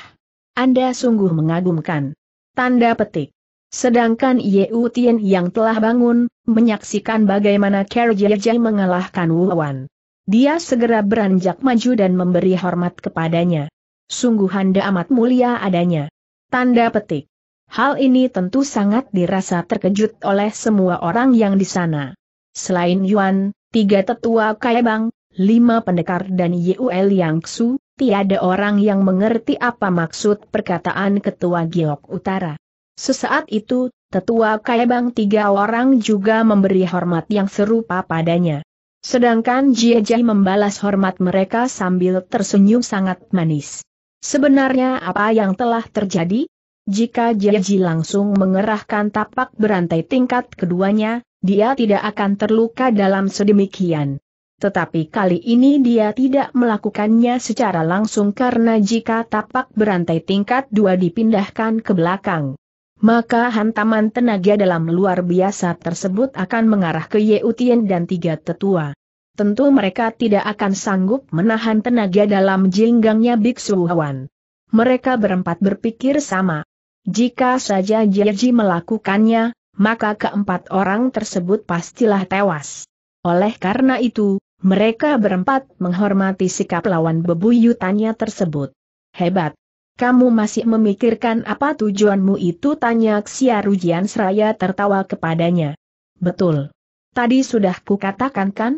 Anda sungguh mengagumkan. Tanda petik. Sedangkan Yeu Utian yang telah bangun, menyaksikan bagaimana Kerjejai mengalahkan Wuwan, Dia segera beranjak maju dan memberi hormat kepadanya. Sungguh Anda amat mulia adanya. Tanda petik. Hal ini tentu sangat dirasa terkejut oleh semua orang yang di sana. Selain Yuan, tiga tetua Kaibang, lima pendekar dan Yuel Yang Su, tiada orang yang mengerti apa maksud perkataan ketua Giok Utara. Sesaat itu, tetua Kaibang tiga orang juga memberi hormat yang serupa padanya. Sedangkan Jai membalas hormat mereka sambil tersenyum sangat manis. Sebenarnya apa yang telah terjadi? Jika Jieji langsung mengerahkan tapak berantai tingkat keduanya, dia tidak akan terluka dalam sedemikian. Tetapi kali ini dia tidak melakukannya secara langsung karena jika tapak berantai tingkat dua dipindahkan ke belakang, maka hantaman tenaga dalam luar biasa tersebut akan mengarah ke Yeutian dan tiga tetua. Tentu mereka tidak akan sanggup menahan tenaga dalam jinggangnya Biksu Hwan. Mereka berempat berpikir sama. Jika saja Jeji melakukannya, maka keempat orang tersebut pastilah tewas. Oleh karena itu, mereka berempat menghormati sikap lawan bebuyutannya tersebut. Hebat. Kamu masih memikirkan apa tujuanmu itu tanya Xia Rujian Seraya tertawa kepadanya. Betul. Tadi sudah kukatakan kan?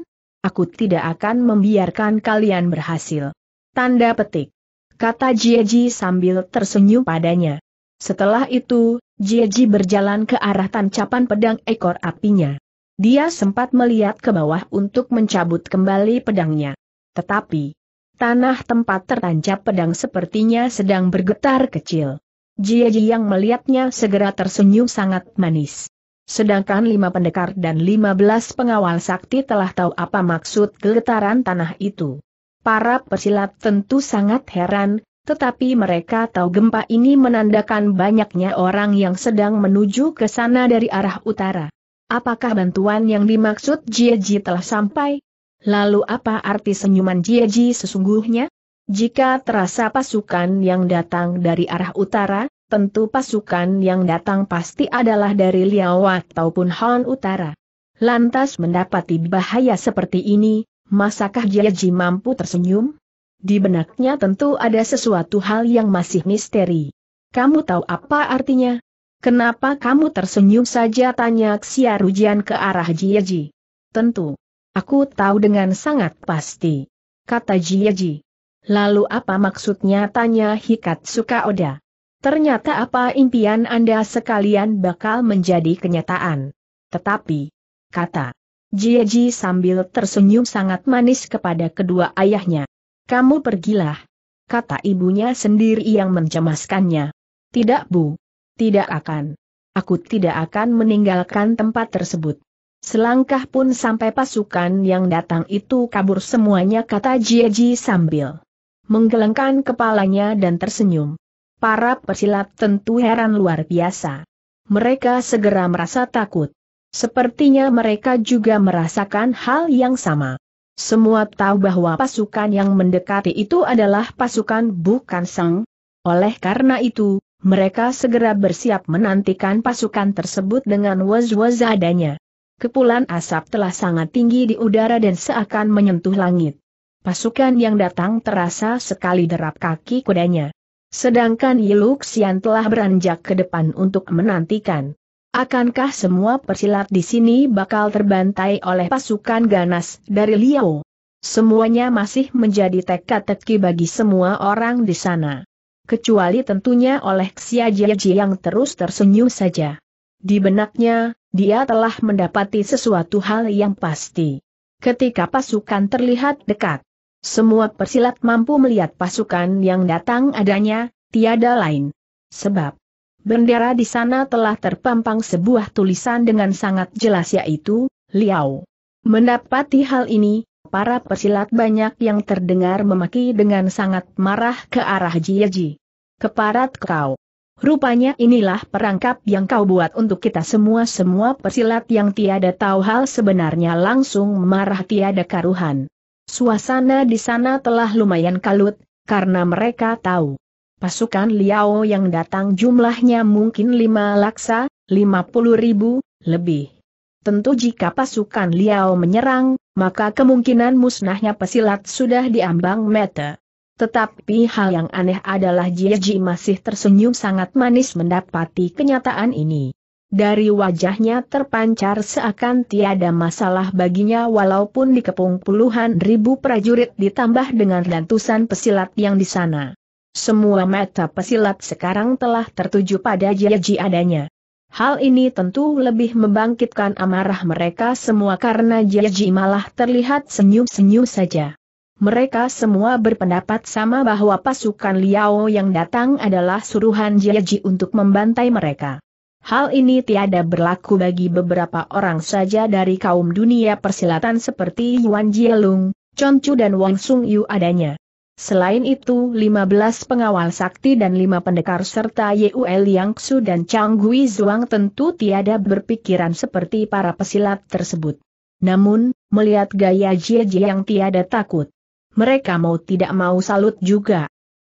Aku tidak akan membiarkan kalian berhasil. Tanda petik. Kata Jieji sambil tersenyum padanya. Setelah itu, Jieji berjalan ke arah tancapan pedang ekor apinya. Dia sempat melihat ke bawah untuk mencabut kembali pedangnya. Tetapi, tanah tempat tertancap pedang sepertinya sedang bergetar kecil. Jieji yang melihatnya segera tersenyum sangat manis. Sedangkan lima pendekar dan lima belas pengawal sakti telah tahu apa maksud getaran tanah itu. Para pesilat tentu sangat heran, tetapi mereka tahu gempa ini menandakan banyaknya orang yang sedang menuju ke sana dari arah utara. Apakah bantuan yang dimaksud Jieji telah sampai? Lalu apa arti senyuman Jieji sesungguhnya? Jika terasa pasukan yang datang dari arah utara, tentu pasukan yang datang pasti adalah dari Liawat ataupun Han Utara. Lantas mendapati bahaya seperti ini, masakah Jieji mampu tersenyum? Di benaknya tentu ada sesuatu hal yang masih misteri. Kamu tahu apa artinya? Kenapa kamu tersenyum saja tanya Xia Rujian ke arah Jieji? Tentu. Aku tahu dengan sangat pasti. Kata Jieji. Lalu apa maksudnya tanya Hikat Oda? Ternyata apa impian Anda sekalian bakal menjadi kenyataan. Tetapi, kata Jieji sambil tersenyum sangat manis kepada kedua ayahnya. Kamu pergilah. Kata ibunya sendiri yang mencemaskannya. Tidak bu. Tidak akan. Aku tidak akan meninggalkan tempat tersebut. Selangkah pun sampai pasukan yang datang itu kabur semuanya kata Jieji sambil menggelengkan kepalanya dan tersenyum. Para persilat tentu heran luar biasa. Mereka segera merasa takut. Sepertinya mereka juga merasakan hal yang sama. Semua tahu bahwa pasukan yang mendekati itu adalah pasukan bukan sang. Oleh karena itu, mereka segera bersiap menantikan pasukan tersebut dengan waz-waz adanya. Kepulan asap telah sangat tinggi di udara dan seakan menyentuh langit. Pasukan yang datang terasa sekali derap kaki kudanya. Sedangkan Yiluxian telah beranjak ke depan untuk menantikan. Akankah semua persilat di sini bakal terbantai oleh pasukan ganas dari Liao? Semuanya masih menjadi teka-teki bagi semua orang di sana. Kecuali tentunya oleh Xia Jiaji yang terus tersenyum saja. Di benaknya, dia telah mendapati sesuatu hal yang pasti. Ketika pasukan terlihat dekat, semua persilat mampu melihat pasukan yang datang adanya, tiada lain. Sebab, bendera di sana telah terpampang sebuah tulisan dengan sangat jelas yaitu, Liao. Mendapati hal ini, para persilat banyak yang terdengar memaki dengan sangat marah ke arah Jieji. Keparat kau. Rupanya inilah perangkap yang kau buat untuk kita semua-semua persilat yang tiada tahu hal sebenarnya langsung marah tiada karuhan. Suasana di sana telah lumayan kalut, karena mereka tahu. Pasukan Liao yang datang jumlahnya mungkin lima laksa, lima puluh ribu, lebih. Tentu jika pasukan Liao menyerang, maka kemungkinan musnahnya pesilat sudah diambang meta. Tetapi hal yang aneh adalah Jieji masih tersenyum sangat manis mendapati kenyataan ini. Dari wajahnya terpancar seakan tiada masalah baginya walaupun dikepung puluhan ribu prajurit ditambah dengan ratusan pesilat yang di sana. Semua mata pesilat sekarang telah tertuju pada Jiaji adanya. Hal ini tentu lebih membangkitkan amarah mereka semua karena Jiaji malah terlihat senyum-senyum saja. Mereka semua berpendapat sama bahwa pasukan Liao yang datang adalah suruhan Jiaji untuk membantai mereka. Hal ini tiada berlaku bagi beberapa orang saja dari kaum dunia persilatan seperti Yuan Jielung, Chon dan Wang Sung Yu adanya. Selain itu 15 pengawal sakti dan 5 pendekar serta Yul Yang dan Chang Gui Zhuang tentu tiada berpikiran seperti para pesilat tersebut. Namun, melihat gaya Jie Jie yang tiada takut, mereka mau tidak mau salut juga.